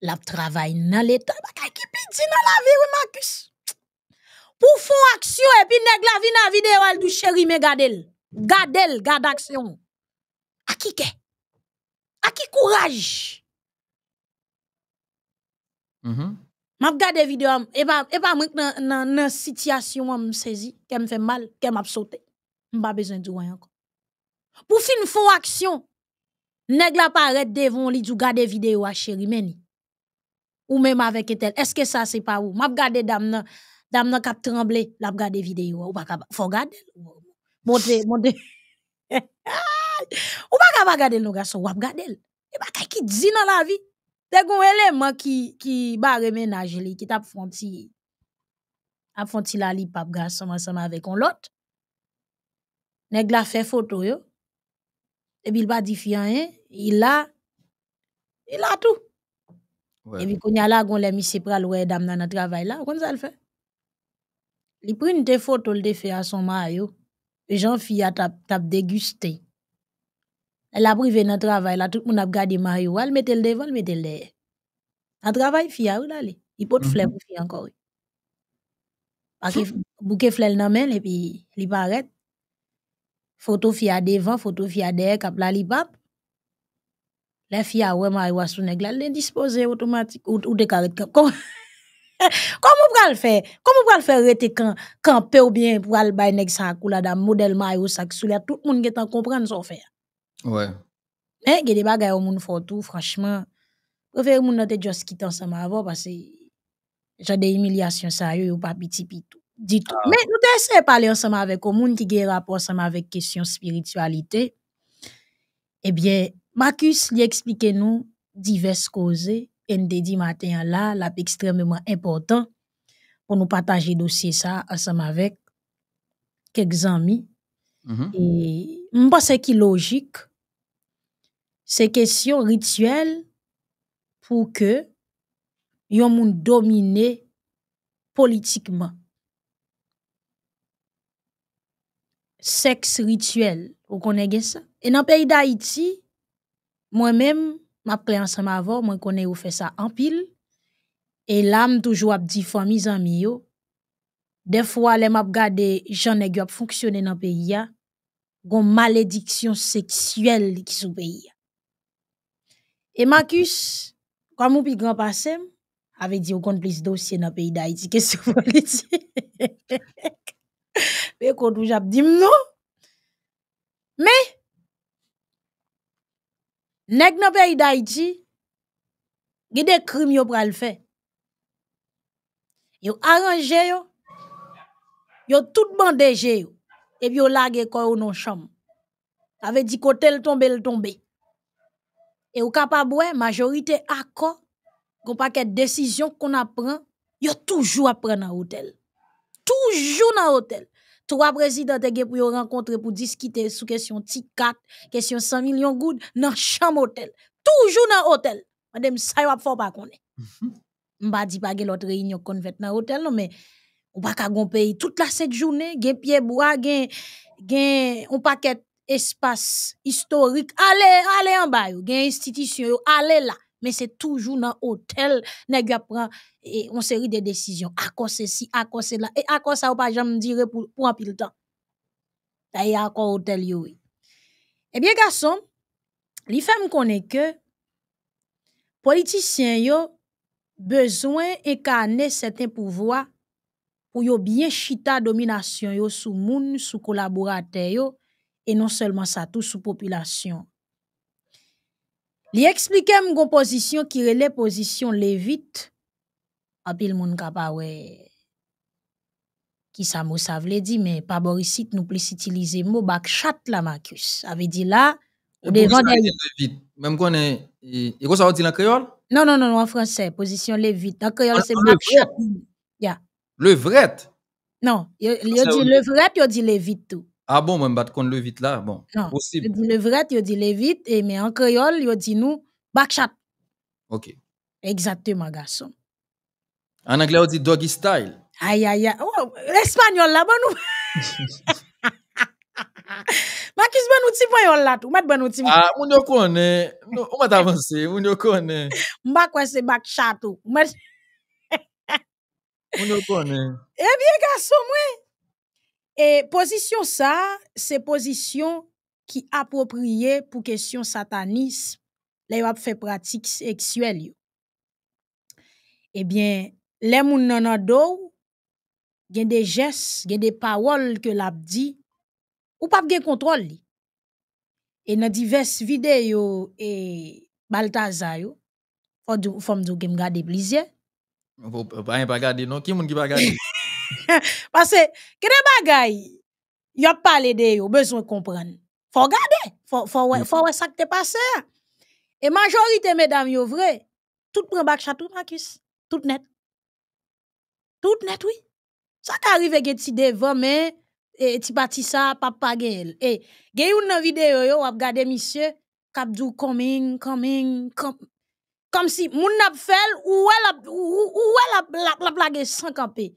là. travaille dans l'état, Qui est en dans la vie Marcus pour faire action et puis nèg la vie vidéo elle dou chéri mais gardel gardel garde action à qui que à qui courage mhm m'a la vidéo et pas et pas dans dans situation on me saisi me fait mal qu'elle m'a sauté m'a besoin de rien encore pour fin faire action nèg la paraît devant lui dou garder vidéo à ah, chéri mais ou même avec elle est-ce que ça c'est pas ou? m'a la dame Dam nan kap tremble, lap gade videyo, ou baka fok gade, montre, montre, ou baka bagade, nou gaso wap gade, e baka ki dzi nan la vi, de kon eleman ki, ki ba remenaje li, ki tap fonti, tap fonti la li pap gaso, man sama vek on lot, neg la fe foto yo, e bil ba di fiyan en, il la, il la tou, e bi kon yala, kon le misi pral, we dam nan na travay la, kon zal fe, Il prit une photos de fait à son maillot. Et jean fia t'a tap, dégusté. Elle a privé dans le travail. Tout le monde a gardé maillot. Elle mettait le devant, elle mette le derrière. Elle travaille, fille, elle a Il peut te mhm. pour encore. Parce que bouquet flèche dans main, et puis il paraît. Photo Fia devant, photo Fia derrière, cap la libap. La fille a ouais, maillot à son aigle, elle est disposé automatiquement. Ou, ou de Comment vous le faire? Comment vous le faire rester camper ou bien pour aller bailler nèg ça couleur le modèle maillot ça sous l'air tout le monde est en comprendre son faire. Ouais. Mais hein, il y a des bagages au monde fort tout franchement. Préfère monde n'était juste quitter ensemble avant parce que j'ai des humiliations ça yo pas petit pitou. Dit tout. Ah. Mais nous de parler ensemble avec au monde qui a rapport ensemble avec question spiritualité. Eh bien, Marcus lui expliquez nous diverses causes NDD matin là, l'a extrêmement important pour nous partager dossier ça ensemble avec quelques amis. Mm-hmm. Et je pense que logique, c'est question rituelle pour que yon moun domine politiquement. Sexe rituel, vous connaissez ça? Et dans le pays d'Haïti, moi-même, m'a plein ensemble avant, moi connais ou fait ça en pile. Et l'âme toujours a dit famille amis yo. Des fois, les m'a regardé j'en ai fonctionner dans pays a gon malédiction sexuelle qui sous pays Et Marcus, quand mon plus grand passé, avait dit au compte plus dossier dans pays d'Haïti que c'est politique. Mais quand j'ai dit non. Mais Nèg nan peyi d'Haïti, ge krim yo pral fè. Yo arrangé, yo, yo tout bandeje yo, epi yo lage koyo non chanm. Ave di kote l tombe l tombe. E ou kapabwe, majorite akor, kon pa décision desisyon kon apren, yo toujou apren an hôtel toujours dans l'hôtel. Trois présidents pour rencontrer pour discuter sous question T4, question 100 millions de gouttes, dans chambre hôtel. Toujours dans l'hôtel. Madame, ça va fort pas On mhm. Mba dit pas que l'autre réunion qu'on fait dans l'hôtel, non, men ou pa kagon pays toute la cette journée gen bois gen, gen, y pa ket espace historique allez allez en bas yo, gen institisyon yo, allez là mais c'est toujours dans hôtel nèg prend et on série de décisions à cause ceci à cause cela et à cause ça ou pas jamais dire pour un en pile temps y à encore hôtel yo Eh bien garçon les femmes connaît que politiciens yo besoin incarner certains pouvoirs pour yo bien chita domination yo sous moun sous collaborateurs yo et non seulement ça tout sous population Li eksplike position qui qui position position en levit, apil moun kapawe Qui sa mou sa vle di, mais pa borisit nous plus utiliser mou bak chat la makus. Ave di la, e ou devan... Mem konen, Et e sa di la créole Non, non, non, en français position levit. La créole ah, c'est bak chat. Ya. Levret? Non, le di il a dit levit tout ah bon, moi, je contre le vite là. Bon, non, Je dis le vrai, je dis le vite, mais en créole, je dit nous, chat. Ok. Exactement, garçon. En anglais, on dit doggy style. Aïe, aïe, aïe. Oh, L'espagnol là, bon nous. Ma qui se nous tipo yon là, tout. Mette ben nous tipo. Ah, on yon konne. On va avancer, on y konne. Mba c'est se bak chat ou. y yon konne. Eh bien, garçon, moi. Et position ça, c'est position qui appropriée pour question sataniste, là fait va faire pratique sexuelle. Eh bien, les moun nan dos, gen des gestes, gen des paroles que l'a dit ou pas gen contrôle. Et dans diverses vidéos et Baltaza yo, faut faut me que me garder plaisir. Vous pas regarder non, qui moun qui pas Parce que, kene bagay, yop parlé de yo, besoin comprendre. faut faut faut faut faut mm-hmm. qui ce te passé Et majorité, mesdames ils yo vrai tout prend bak chatou tout net. Tout net, oui. ça qui arrive tu ti mais et tu ti ça ça pap pa et el. E, yo, coming, coming, coming. Comme si moun ap fait ou la la blague sans camper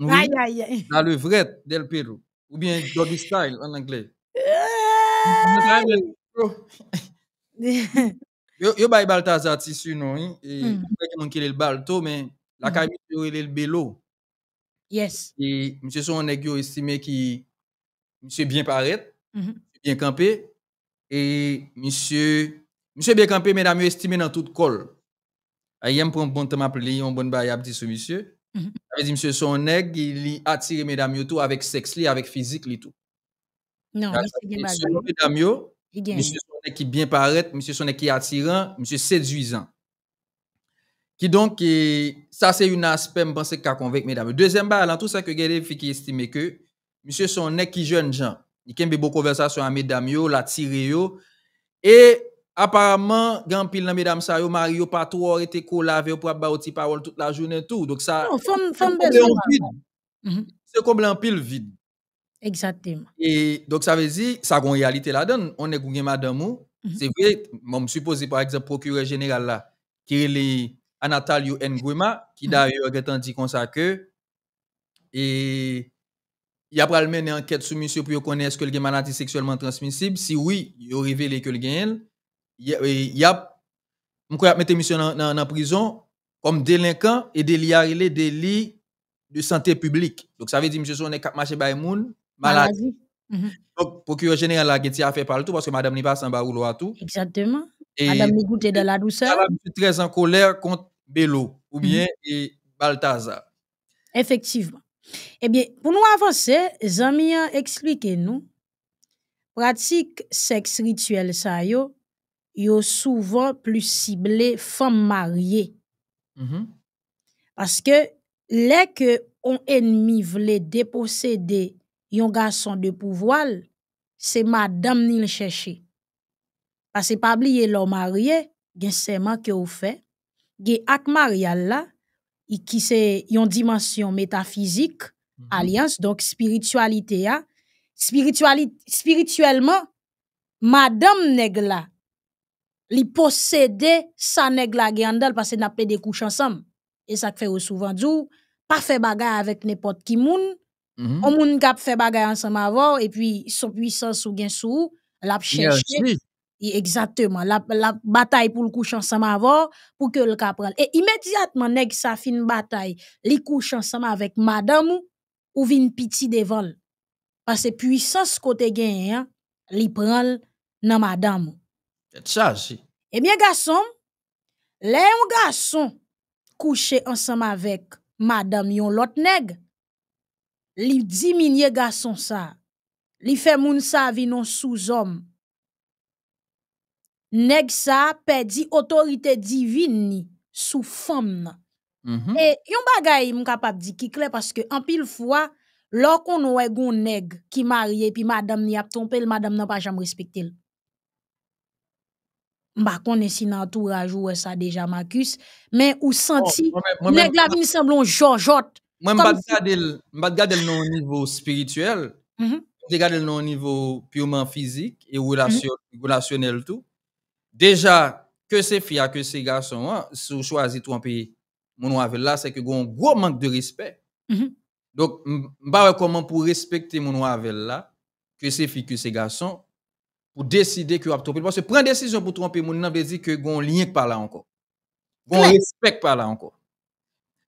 Oui, aïe, aïe, Dans le vrai del Pérou. Ou bien doggy style en anglais. Euh! yo yo bay Baltazar tissu non hein et mm. y a le balto mais la hmm. caille est le bélo. Yes. Et monsieur son nèg yo estimé qui monsieur bien paraître, mm-hmm. bien campé et monsieur monsieur bien campé mesdames estimé dans toute colle. Ayem pour un bon temps m'appeler, un bon bail à petit monsieur. Ça mhm. veut monsieur, son nègre, il attire mesdames yo tout avec sexe avec physique li tout. Non, monsieur, mesdames yo, monsieur son nègre qui bien paraît, monsieur son nègre qui attirant, monsieur séduisant. qui donc ça c'est se aspect, aspe mpense ka konvek, mesdames. Deuxième Deuxième en tout ça que vous avez ki estime que monsieur son jeune. qui jeune gens, il kenbe beau conversation a mesdames yo, la tire yo, et apparemment, grand pile nan mesdames ça, Mario pas trop été collé pour avoir des paroles toute la journée tout. Donc ça mhm. C'est comme un pile vide. Exactement. Et donc ça veut dire ça a une réalité là-dedans. On est gouverné madame ou mhm. c'est vrai, moi supposé par exemple procureur général là qui est Anatoly Anatalio Nguema qui mhm. d'ailleurs est dit comme ça que et il a pas mener enquête sur monsieur pour connaître est-ce que le maladie sexuellement transmissible. Si oui, il a révélé que le gagne y a mis mettre monsieur en prison comme délinquant et les délits de santé publique. Donc ça veut dire monsieur on est cap marché bay moun maladie. Mhm. Donc procureur général la a fait parler tout parce que madame n'est pas sans baroulo à tout. Exactement. Et madame n'est dans la douceur. Madame est très en colère contre Belo ou mhm. bien et Balthazar. Effectivement. Eh bien, pour nous avancer, Zamia, expliquez-nous pratique sexe rituel ça yo yo souvent plus ciblés femme mariée. Mm-hmm. Parce que les que on ennemi voulait déposséder yon garçon de pouvoir, c'est madame ni le chercher. Parce que pas oublier l'homme marié, gen que ou fait, gen ak marial là, qui c'est yon dimension métaphysique, mm-hmm. alliance donc spiritualité hein. spirituellement madame Negla, li posséder sa nèg la gandal parce n'a pas des couches ensemble et ça fait souvent dou pas fait bagarre avec n'importe qui moun mm on moun k'ap fait bagarre ensemble avant et puis son puissance ou gain sou l'a chercher exactement la, la bataille pour le couche ensemble avant pour que le capral et immédiatement nèg sa fin bataille li couche ensemble avec madame ou, vin piti devant parce que puissance côté gen hein, li prend dans madame ça eh bien, garçon, garçon, le yon garçon couché ensemble avec madame yon lot neg, li diminye garçon sa, li fe moun sa sous homme. Neg sa ça, autorité divine ni sous femme. Et, Mm -hmm. Et yon bagay m capable di ki kle, parce que pile pile fois, lorsqu'on a un neg qui marié pi Madame ni ap Madame n'a pas madame n'a pas jamais respecté sais pas si déjà, ou ça déjà Marcus, Mais ou senti oh, neg la semblent ne sais pas si non suis spirituel, Je regarde gade niveau purement physique et relationnel. tout. Déjà, que ces filles, que ces garçons sont choisis, chwazi pays mon c'est que c'est que se de respect. Donc, je ne sais respecter comment que respecter que' que ces que pour décider que vous avez trompé. Parce que prendre décision pour tromper mon nom veut dire que vous lien par là encore. Vous respect pas là encore.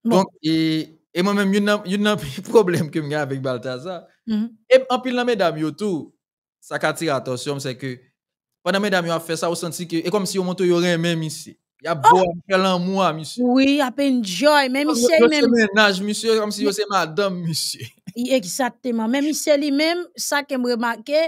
Donc, et, et moi-même, il y a un problème que avec Balthazar. Mhm. Et en pile, mesdames, yo tout, ça qui attire attention, c'est que pendant mesdames, yo a fait ça, vous sentez que, et comme si on monte, rien même ici. Il y a beau, de l'amour, monsieur. Oui, il y a même ici Même ménage, monsieur, comme si c'est madame, monsieur. Exactement. Même ici lui-même, ça que je remarqué,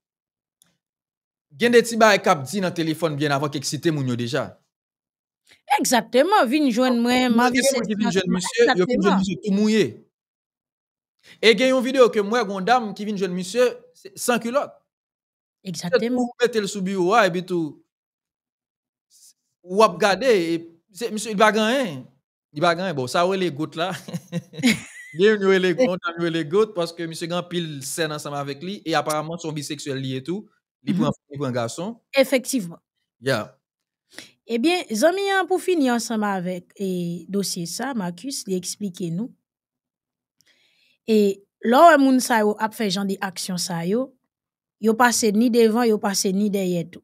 gen des petits bails cap téléphone bien avant qu'excité moun yo déjà. Exactement, vin jwenn mwen, ma vin jeune monsieur, yo vin jeune monsieur tout mouillé. Et gen une vidéo que moi gondam qui vin jeune monsieur sans culotte. Exactement. Vous mettez le soubi bureau et puis tout ou ap gade, et, monsieur, il va gagner. Hein. Il va gagner. Bon, ça ou les gouttes là. Il y a les gouttes, parce que monsieur Grand pile sen ensemble avec lui, et apparemment son bisexuel li et tout. Il prend un garçon. Effectivement. Yeah. Eh bien, un pour finir ensemble avec le dossier ça, Marcus, il expliquez nous. Et là où a fait des actions ça yo, passez ni devant, yo passez ni derrière tout.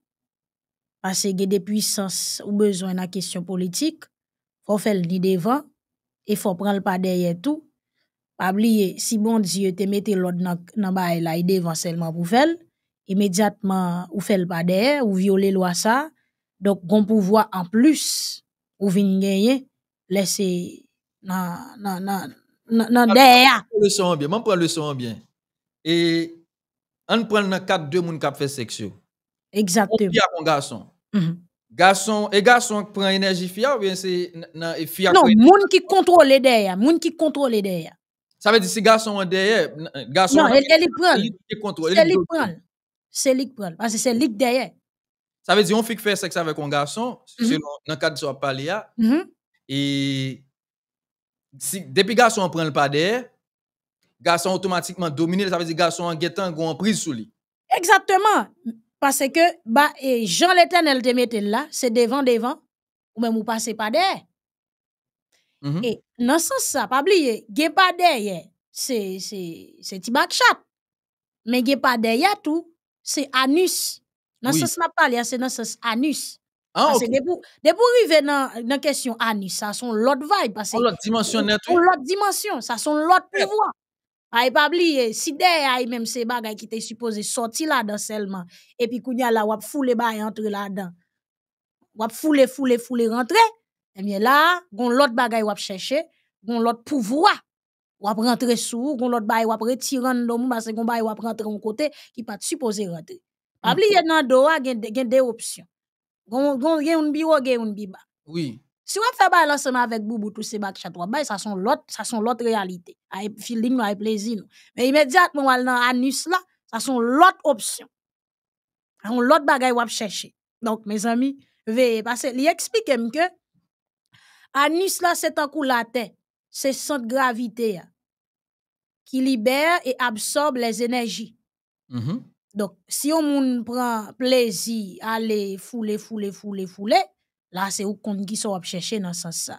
Parce que des puissances ou besoin la question politique, faut faire ni devant et faut prendre pas derrière tout. Pas oublier si bon Dieu te mette l'ordre dans dans bail a devant seulement pour faire immédiatement ou fait le badè, ou violer loi ça. Donc, on pouvoir en plus, ou vinn gagner, laisser non non non non derrière. Le son bien, m'en prend le son bien. Et, on prend dans quatre deux moun kap fait sexe. Exactement. a un garçon. Garçon, mhm. et garçon prend énergie fia ou bien c'est e fia Non, moun qui contrôle derrière, moun qui contrôle derrière. Ça veut dire si garçon en derrière, garçon Non, elle, elle prend. Elle prend c'est lui Parce que c'est lui derrière. Ça veut dire, on fait que faire sexe avec un garçon, mhm. dans le cadre de parler là. Mhm. Et si, depuis garçon ne prend le pas derrière, garçon automatiquement dominé, ça veut dire garçon en guettant, en prise sous lui. Exactement. Parce que, bah, et Jean l'Éternel te mette là, c'est devant, devant, ou même ou passez pas derrière. Mhm. Et dans ce sens, ça, pas oublier, pas derrière, c'est petit il chat. Mais pas derrière tout, c'est anus. Dans ce sens, je parle, hein, c'est dans ce anus. Ah, Parce que pour arriver dans la question anus, ça sont l'autre vibe. C'est que. l'autre dimension, C'est l'autre dimension, ça sont l'autre eh. pouvoir. Aïe, ah, pas oublier, si de même ces bagages qui étaient supposées sortir là-dedans seulement, et puis qu'on y a là, on fou les bagages entre là-dedans. On fou les fou les fou les rentrer. Eh bien là, on l'autre bagage on va chercher, on l'autre pouvoir. Ou wap rentre sou, kon lot bay wap retiran dom moun, basen kon bay wap rentre an kote, ki pat supose rentre. Pabli okay. yon nan do a gen, gen de options. Gon, gen un bi ou gen yon bi ba. Oui. Si wap fe bay lanseman avec boubou tout se bak chat wap bay, sa son lot, sa son lot realite. A feeling nou, a e nou. Men imediatman wal nan anus la, sa son lot option. On son lot bagay ap chèche. Donc mes amis, veye. parce li m ke, anus la se tankou la tey c'est centre gravité hein, qui libère et absorbe les énergies. Mm -hmm. Donc, si on prend plaisir à aller fouler, fouler, fouler, fouler, là, c'est au compte qui sont chercher dans ce sens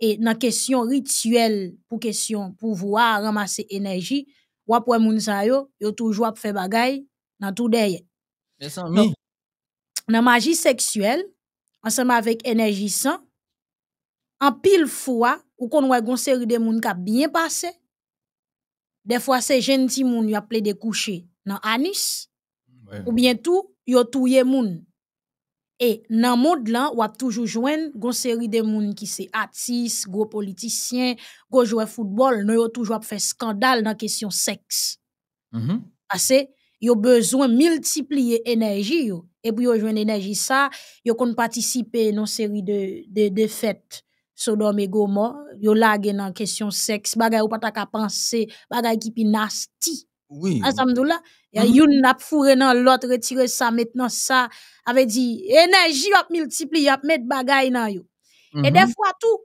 Et dans la question rituelle, pour question pouvoir ramasser énergie, ou après moun yo, yo toujours fait bagay dans tout derrière. Dans la magie sexuelle, ensemble avec l'énergie sans, en pile fois, ou qu'on voit une série de moun qui a bien passé. Des fois, ces jeunes ti moun y appelé des couchés dans Anis. Ou bien tout, ils ont tué Et dans monde là, on a toujours joindre une série de moun qui sont artistes, gros politiciens, gros joueurs football, nous ont toujours fait scandale dans question sexe. Parce -hmm. y ont besoin multiplier multiplier l'énergie. Et puis, yo e ont énergie ça, ils ont participé à une série de, de, de fêtes Sodom et Gomorre, yo lage nan question sexe, bagay ou pas ka penser, bagay qui pi nasty. Oui. Asamdoula, mm mm-hmm. yon nap nan dans l'autre, retiré ça, maintenant ça, avait dit, énergie yon multipli, a met bagay nan yo. Et mm-hmm. des fois tout,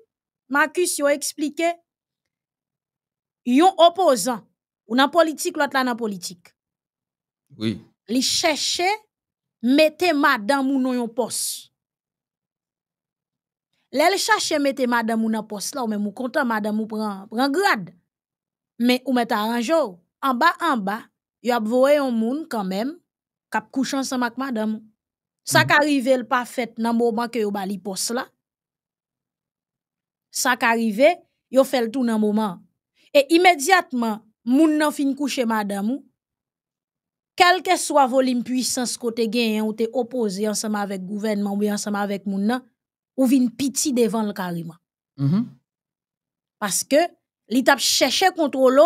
Marcus yo expliqué, yon opposant, ou nan politique, l'autre l'a nan politique. Oui. Li cherche, mettez madame ou non yon poste. L'elle chache mette madame ou nan poste là, ou même ou content madame ou pran, prend grade. mais ou met en bas en bas. Il y a vowe yon moun même, kap kouchan ensemble mak madame Sa mm. ka rive l pa fet nan moment ke yo bali Ça Sa ka rive, tout fel moment. nan moment. Et immédiatement, moun nan fin kouche madame ou, que soit volume puissance côté gagné ou te opposé ensemble avec gouvernement ou ensemble avec moun nan, ou vin piti devant le karima. Parce que, l'étape tap cherche contrôle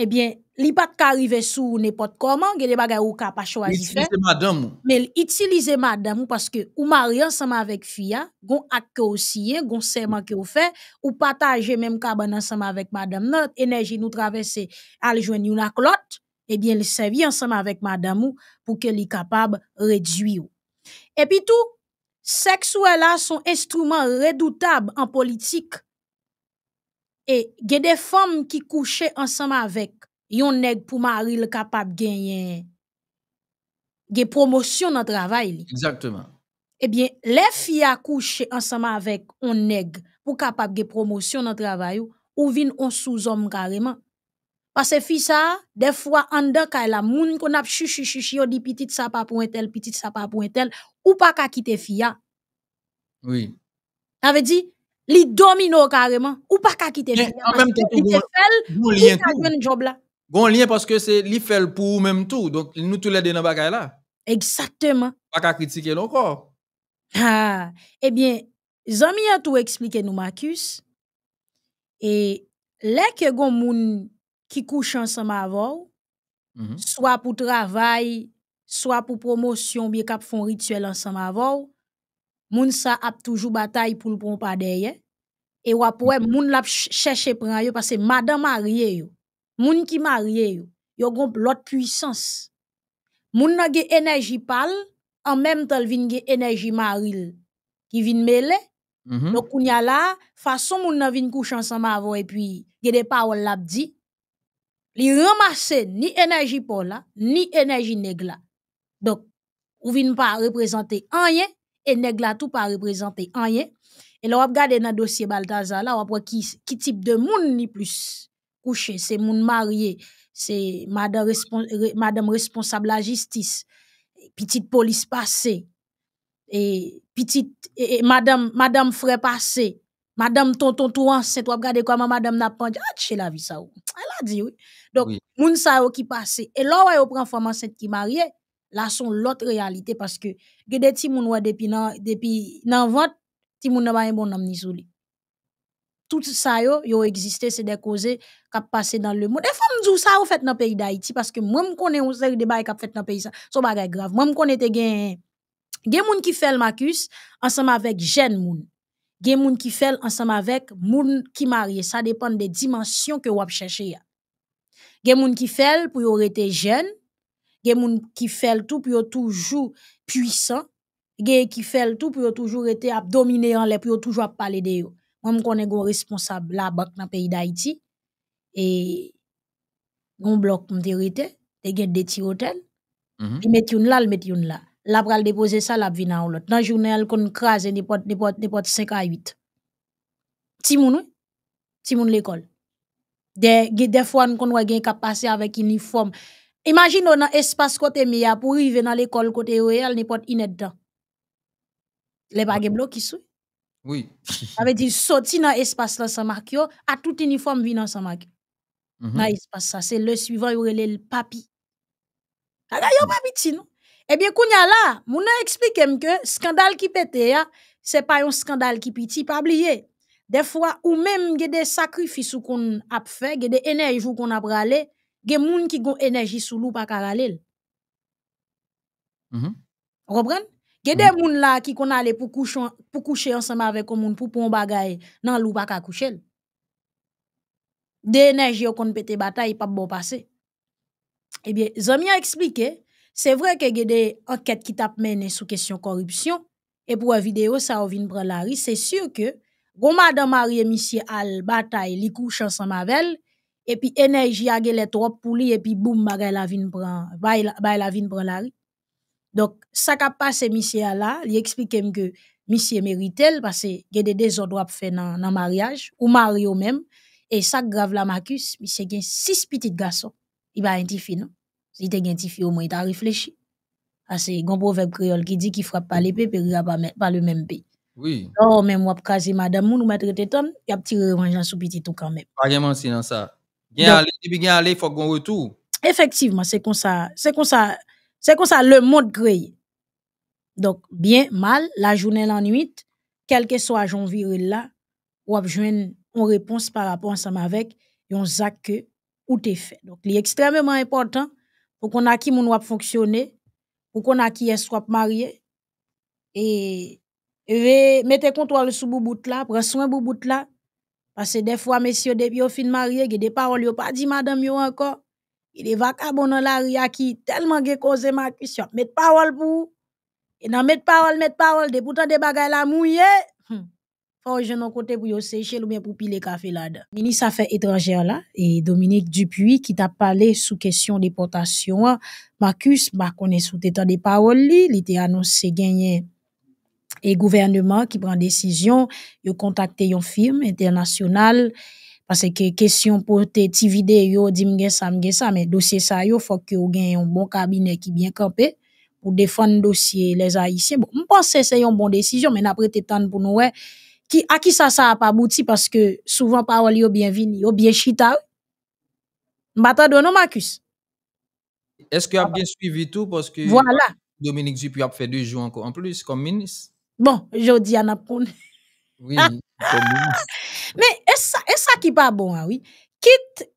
eh bien, l'étape pas ka sous sou ou n'importe comment, gede bagay ou ka pa choisi fè. madame Mais utilise madame parce que ou mari ensemble avec fia, gon acte ou siye, gon serment ou fait, ou partage même kaban ensemble avec madame notre énergie nous traverse à jouen yon aklot, eh bien, li servir ensemble avec madame pour que li capable réduire Et puis tout, sexuels là sont instruments redoutables en politique. Et il des femmes qui couchent ensemble avec yon nègres pour marier le capable de gagner des promotions dans le travail. Exactement. Eh bien, les filles couchent ensemble avec un nèg pour capable des promotions dans le travail ou viennent en sous-homme carrément. Parce que fille ça, des fois, en dedans, quand la moun, a chuchu, chuchu, on dit petit sapapointel, petit sapapointel ou pas qu'à quitter fille hein. Oui. Ça veut dire, li domino carrément, ou pas qu'à quitter hein, même le bon job là. Bon lien parce que c'est li fait pour même tout. Donc, nous tous les deux pas là. Exactement. Pas qu'à critiquer l'encore. Ah, eh bien, Zami a tout expliqué nous, Marcus. Et, les que gon moun, qui couche ensemble avant, mm-hmm. soit pour travail, soit pour promotion, bien qu'ap font rituel ensemble avant, moun sa ap toujours bataille pour le bon pas derrière. Et ou pour mm-hmm. moun l'a chercher prend yo parce que madame marié yo, moun qui marié yo, yo gon l'autre puissance. Moun nan ge énergie pal, en même temps vin de énergie maril qui vin mêler. Mm-hmm. Donc, on y a là, façon moun a vin couche ensemble avant et puis, il y a des paroles l'abdi. dit li ramase ni énergie pour ni énergie négla donc ou vin pas yé, et négla tout pas représenter un yé. et là on regarde dans dossier dossier là on on wap qui qui type de monde ni plus couché. C'est monde marié c'est madame, madame responsable la justice, petite police passée et petite e madame, madame passée. Madame tonton tout enceinte, ou regardez comment madame n'a pas ah, chez la vie ça ou. Elle a dit oui. Donc, moun sa oh, qui passe. Et là, ou on prend femme enceinte qui marié, là, son l'autre réalité parce que, gede des moun ou depuis nan, depuis nan vente, ti moun n'a pas un bon nom ni souli. Tout ça yo, yo existé, c'est des causes qui passé dans le monde. Et femmes dit ça ou fait dans le pays d'Haïti parce que moi, me connais une série de bail qui fait dans le pays ça. So bagay grave. Moi, me connais te gen, gen moun qui fait le Marcus ensemble avec jeune moun gen moun ki fèl ansanm avèk moun ki marye. Sa depan de dimensyon ke wap chèche ya. Gen moun ki fèl pou yo rete jen, gen moun ki fèl tout pou yo toujou puisan, gen ki fèl tout pou yo toujou rete ap domine an le pou yo toujou ap pale de yo. Mwen m konen go responsab la bak nan peyi da iti, e yon blok m te rete, te gen deti hotel, mm -hmm. e met yon la, l met yon la la pral déposer ça, la vina ou l'autre. Dans le journal, qu'on crase n'importe n'importe 5 à 8. Timoun, Timoun l'école. Des, des fois, qu'on voit gen a passé avec uniforme. Imagine on a espace côté mia pour arriver dans l'école côté royal n'importe pas dedans. Les bagues qui sont Oui. Ça veut dire sorti dans espace là sans marque à tout uniforme il ça marque. Mhm. Dans espace ça, c'est le suivant il y le papi. a un papi ti non. Eh bien, kounya là, mouna explique hein, que scandale qui pète, hein, ce n'est pas un scandale qui petit pas oublié. Des fois, ou même il y a des sacrifices qu'on a fait, des énergies qu'on a bralé, des gens qui ont énergie sous loup pas caralel. Mm -hmm. Vous comprenez? Il y a des mm-hmm. gens qui sont allé pour coucher ensemble avec des gens pour prendre des bagailles dans l'eau, pas coucher. Des énergies qu'on ont pété bataille, pas bon passé. Eh bien, Zamia a expliqué, c'est vrai que y a des enquêtes qui t'ont mené sous question corruption. Et pour la vidéo, ça a ouvert prendre la C'est sûr que, quand madame Marie et monsieur Al Bataille, li couche ensemble Et puis, l'énergie a gagné trop pour lui. Et puis, boum, la vint prendre, la Donc, ça a passé, monsieur Al, il explique que monsieur mérite parce qu'il y a des désordres qui fait dans le mariage ou mari même. Et ça grave la Marcus, monsieur a six petits garçons. Il va être fini, si réfléchi. gentif yo mwen ta reflechi. Ase, gon proverbe qui qui qu'il qu'il frappe pas l'épée, n'y a pas le même pays. Oui. Or, oh, même moi, kase madame moun il y a un petit revanche sous petit tout quand même. Pas vraiment, sinon nan ça. Gen ale, debi gen ale, faut retour. Effectivement, c'est comme ça, c'est comme ça, c'est comme ça le monde créé. Donc, bien, mal, la journée, la nuit, quel que soit j'en viré là, ou abjouen une réponse par rapport ensemble avec un acte que ou t'es fait. Donc, c'est extrêmement important pour qu'on a qui moun wap fonctionner pour qu'on a qui est swap marié et mettez contrôle sous boubout là prenez soin boubout là parce que des fois messieurs depuis au fin marié il des paroles yo pas dit madame yo encore il est vagabond dans la ria qui tellement gè causé ma question mettez parole pour et dans mettez parole mettez parole de des bagages la mouye. Fò je an kote pou yo sechel ou bien pou pile café la ministre Minis afe etranjèr la, et Dominique Dupuy qui ta parlé sous question déportation. Hein. Marcus, ba konen sou te tan de parol li, li te annoncé genyen et gouvernement ki prend décision yo kontakte yon firme internasyonal, parce que kesyon pour te ti videyo, di ça, c'était ça. Mais dossier ça sa faut que yo gen un bon cabinet qui bien pour pou le dossier les Haïtiens. Bon, mpense c'est yon bon décision mais Mais après, tan pou nou nous qui à qui ça ça a pas abouti parce que souvent parole yo vini, ou bien chita Mbata non Marcus est-ce que a bien suivi tout parce que Dominique Dupuy a fait deux jours encore en plus comme ministre bon jodi a napon oui mais est-ce est ça qui pas bon ah oui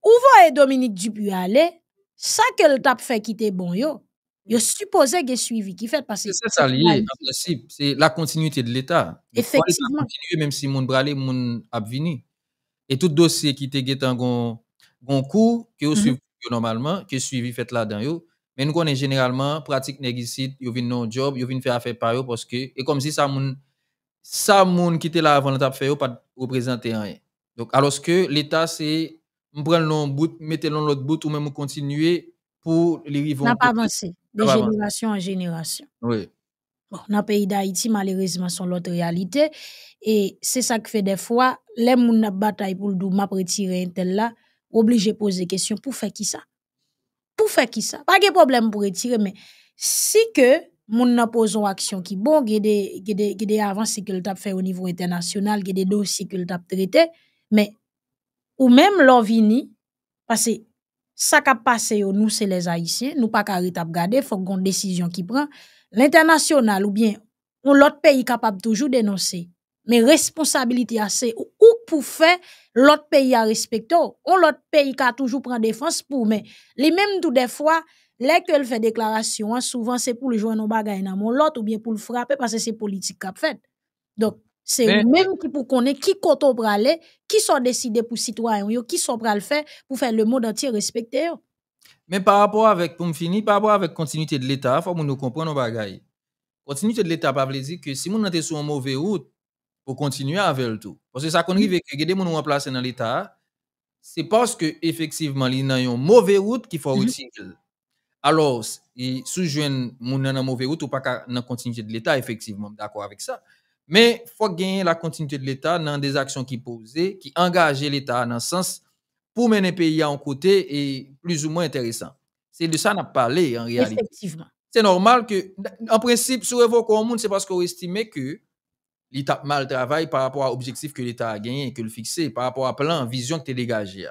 où va Dominique Dupuy aller ça que le tape fait quitter bon yo il mm. supposé qu'il est suivi, qui fait passer. C'est ça, lié, en C'est la continuité de l'État. Effectivement. Continuer même si mon bralé, mon abvini. Et tout dossier qui était en gon cours, qui est mm-hmm. suivi normalement, qui suivi fait là-dedans, mais nous connaissons généralement pratique négicide, ils viennent non job, ils viennent faire affaire par eux parce que, et comme si ça mon ça mon qui était là avant l'étape fait, pas représenter rien. Donc, alors que l'État, c'est, on prend le bout, mettez l'autre bout, ou même continuer pour les rivaux. N'a pas avancé. Ah de bah, génération en génération. Oui. Bon, dans le pays d'Haïti, malheureusement, c'est l'autre réalité. Et c'est ça qui fait des fois, les gens qui bataille pour le double, pour retirer un tel là, obligé de poser questions. pour faire qui ça? Pour faire qui ça? Pas de problème pour retirer, mais si que moun qui poson action qui, bon, gede, des gede qui ont fait au niveau international, qui international, gede des dossiers traité, tap traité, mais ou même lor vini, que ça qui a passé, nous, c'est les Haïtiens. Nous, pas de retap garder, faut qu'on décision qui prend. L'international, ou bien, on l'autre pays capable toujours dénoncer. Mais responsabilité assez, ou, pour faire, l'autre pays a respecté. On l'autre pays qui a toujours prend défense pour, mais, les mêmes, tout des fois, lesquels fait déclaration, souvent, c'est pour le jouer nos bagages dans mon lot, ou bien pour le frapper, parce que c'est politique a fait. Donc, c'est même qui pour connaître qui côté pour aller, qui sont décidés pour citoyen, qui sont pour le faire pour faire le monde entier respecter. Mais par rapport avec pour finir par rapport avec continuité de l'état, faut que nous comprenions La Continuité de l'état pas veut dire que si nous sommes sur un mauvais route pour continuer avec le tout. Parce que ça qu'on arrive que des nous remplacer dans l'état, c'est parce que effectivement il une mauvaise route qu'il faut mm-hmm. retirer. Alors, si sous jeune mon dans mauvais route ou pas dans continuité de l'état effectivement, d'accord avec ça. Mais il faut gagner la continuité de l'État dans des actions qui posaient, qui engageaient l'État dans le sens pour mener le pays à un côté et plus ou moins intéressant. C'est de ça qu'on a parlé en réalité. Effectivement. C'est normal que, en principe, si on monde, c'est parce qu'on estime que l'État mal travaille par rapport à l'objectif que l'État a gagné et que le fixé, par rapport à plan, vision que tu dégagé.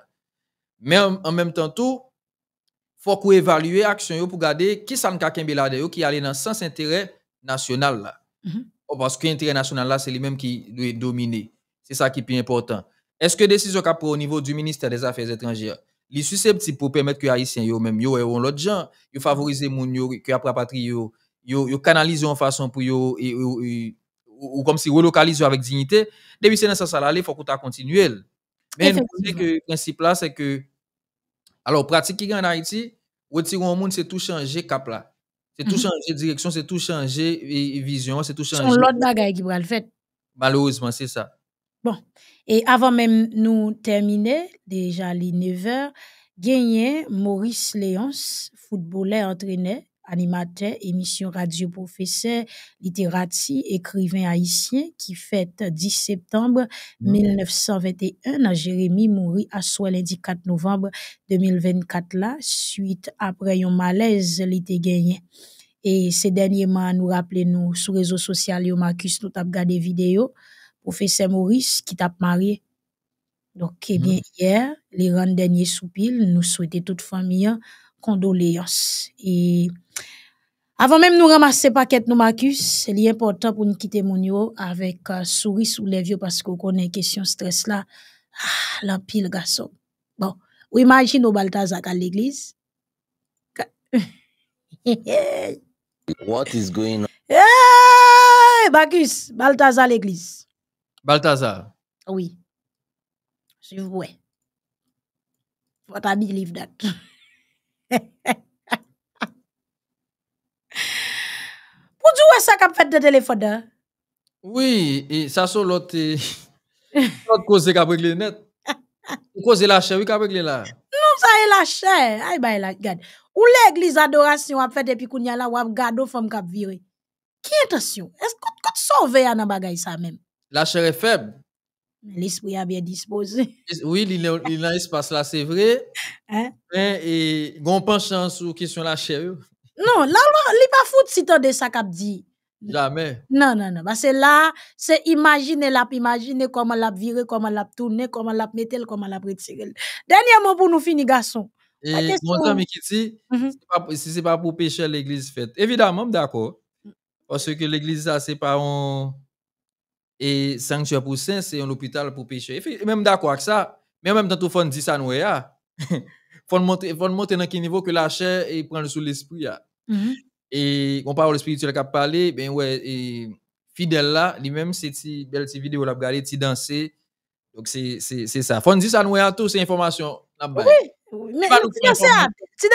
Mais en, même temps, il faut qu'on évalue l'action pour garder qui s'en a qui allait dans le sens intérêt national. Là. Mm-hmm. Oh, parce que l'international là, c'est lui-même qui doit dominer. C'est ça qui est plus important. Est-ce que décision a au niveau du ministère des Affaires étrangères, les susceptibles pour permettre que Haïtiens yo même yo et l'autre gens, yo favoriser moun yo que après patrie yo, yo en façon pour yo ou, comme si relocaliser avec dignité, depuis c'est dans ça ça il faut qu'on ta continuer. Mais le principe là c'est que alors pratique qui en Haïti, retirer un monde c'est tout changer cap là. C'est tout mhm. changer direction, c'est tout changer vision, c'est tout changer. C'est l'autre bagaille qui va le faire. Malheureusement, c'est ça. Bon. Et avant même nous terminer, déjà les 9h, gagné Maurice Léonce, footballeur entraîné animateur, émission radio professeur, littératie, écrivain haïtien qui fête 10 septembre 1921 à Jérémy mourit à soi lundi 4 novembre 2024 là, suite après un malaise l'été gagné. Et ces derniers mois, nous rappelons nous, sur réseaux sociaux, Marcus, nous avons regardé vidéo, professeur Maurice qui t'a marié. Donc, eh mm-hmm. bien, hier, les rangs derniers nous souhaitons toute famille, condoléances. Et avant même nous ramasser paquet nous Marcus, c'est important pour nous quitter mon avec euh, souris sous les yeux parce qu'on connaît question stress là. Ah, la pile garçon. Bon, ou imagine au Balthazar à l'église. What is going on? Hey, Marcus, Balthazar à l'église. Balthazar. Oui. Je vous vois. What I believe that. Poujou wè sa kap fèt de lè fò dè? Oui, e sa son lot e, kòzè kap wè glè net. Kòzè la chè wè kap wè glè la. Non, sa yè la chè. Ou lè glè zadorasyon wè fèt epi kounyala wè wè gado fòm kap vire. Kè tè syon? Kòt kòt so vè anan bagay sa men? La chè rè feb. L'esprit a bien disposé. Oui, il y a un espace là, c'est vrai. Hein? Et, et on penche sur question la chair. Non, là, il pas foutu si tu de ça qu'a dit. Jamais. Non, non, non. Parce que là, c'est imaginer, la, imaginer comment la virer, comment la tourner, comment la mettre, comment la retirer. Dernièrement, pour nous finir, garçon. Et mon ami Kitty, mhm. si n'est pas pour pécher l'église faite. Évidemment, d'accord. Mm. Parce que l'église, ça, c'est pas un et sanction pour saint c'est un hôpital pour péché. Et même d'accord avec ça, mais en même temps, tout le dit ça, nous, il faut monter dans quel niveau que la chair prend prendre sous l'esprit. Mm Et on parle spirituel qui a parlé, ben ouais, et fidèle là, lui-même, c'est une belle vidéo, là a petit danser. Donc c'est ça. faut dire ça, nous, à tous ces informations. Oui, mais tu danses, tu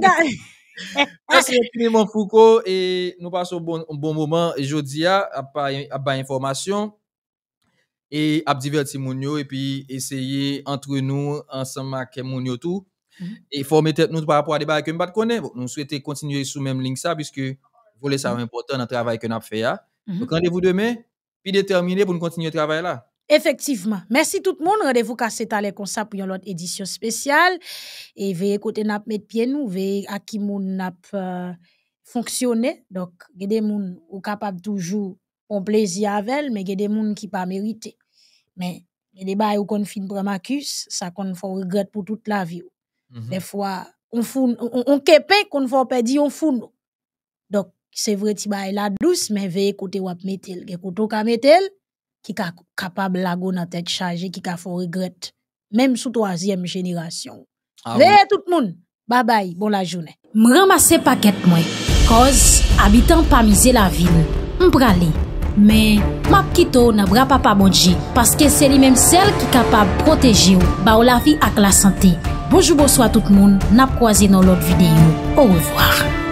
danses. Merci mon Foucault et nous passons un bon moment aujourd'hui à à information et à divertir et puis essayer entre nous ensemble avec Mounio tout mm-hmm. et former nous par rapport à des débat que nous pas Nous souhaitons continuer sous même ligne ça puisque voulez ça mm-hmm. important dans le travail que nous avons fait. Hein. Mm-hmm. Donc rendez-vous demain puis déterminer pour nous continuer le travail là. Effectivement. Merci tout le monde. Rendez-vous cassé talé comme ça pour une édition spéciale. Et veuillez écouter n'a mettre pied nous, veuillez à qui moun n'a pas Donc, il y a des moun ou capable toujours on plaisir avec elle, mais il y a des moun qui pas mérité. Mais il y a des bails ou qu'on fin pour Marcus, ça qu'on faut regret pour toute la vie. Mm-hmm. Des fois, on ne on, pas dire qu'on faut perdre, on Donc, c'est vrai, ti bail la douce, mais veuillez écouter ou à mettre elle. Côté ou mettre elle. ki ka kapab lago nan tèk chaje, ki ka fò regret, mèm sou toazyèm jenirasyon. Ah Veye tout moun, babay, bon la jounè. M ramase pakèt mwen, koz, abitan pa mize la vil, m pralè, mè, map kito, nabrapa pa modje, paske sè li mèm sèl ki kapab proteji ou, ba ou la vi ak la sante. Bojou bojou a tout moun, nap kwa zi nan lot videyo. Ou revoar.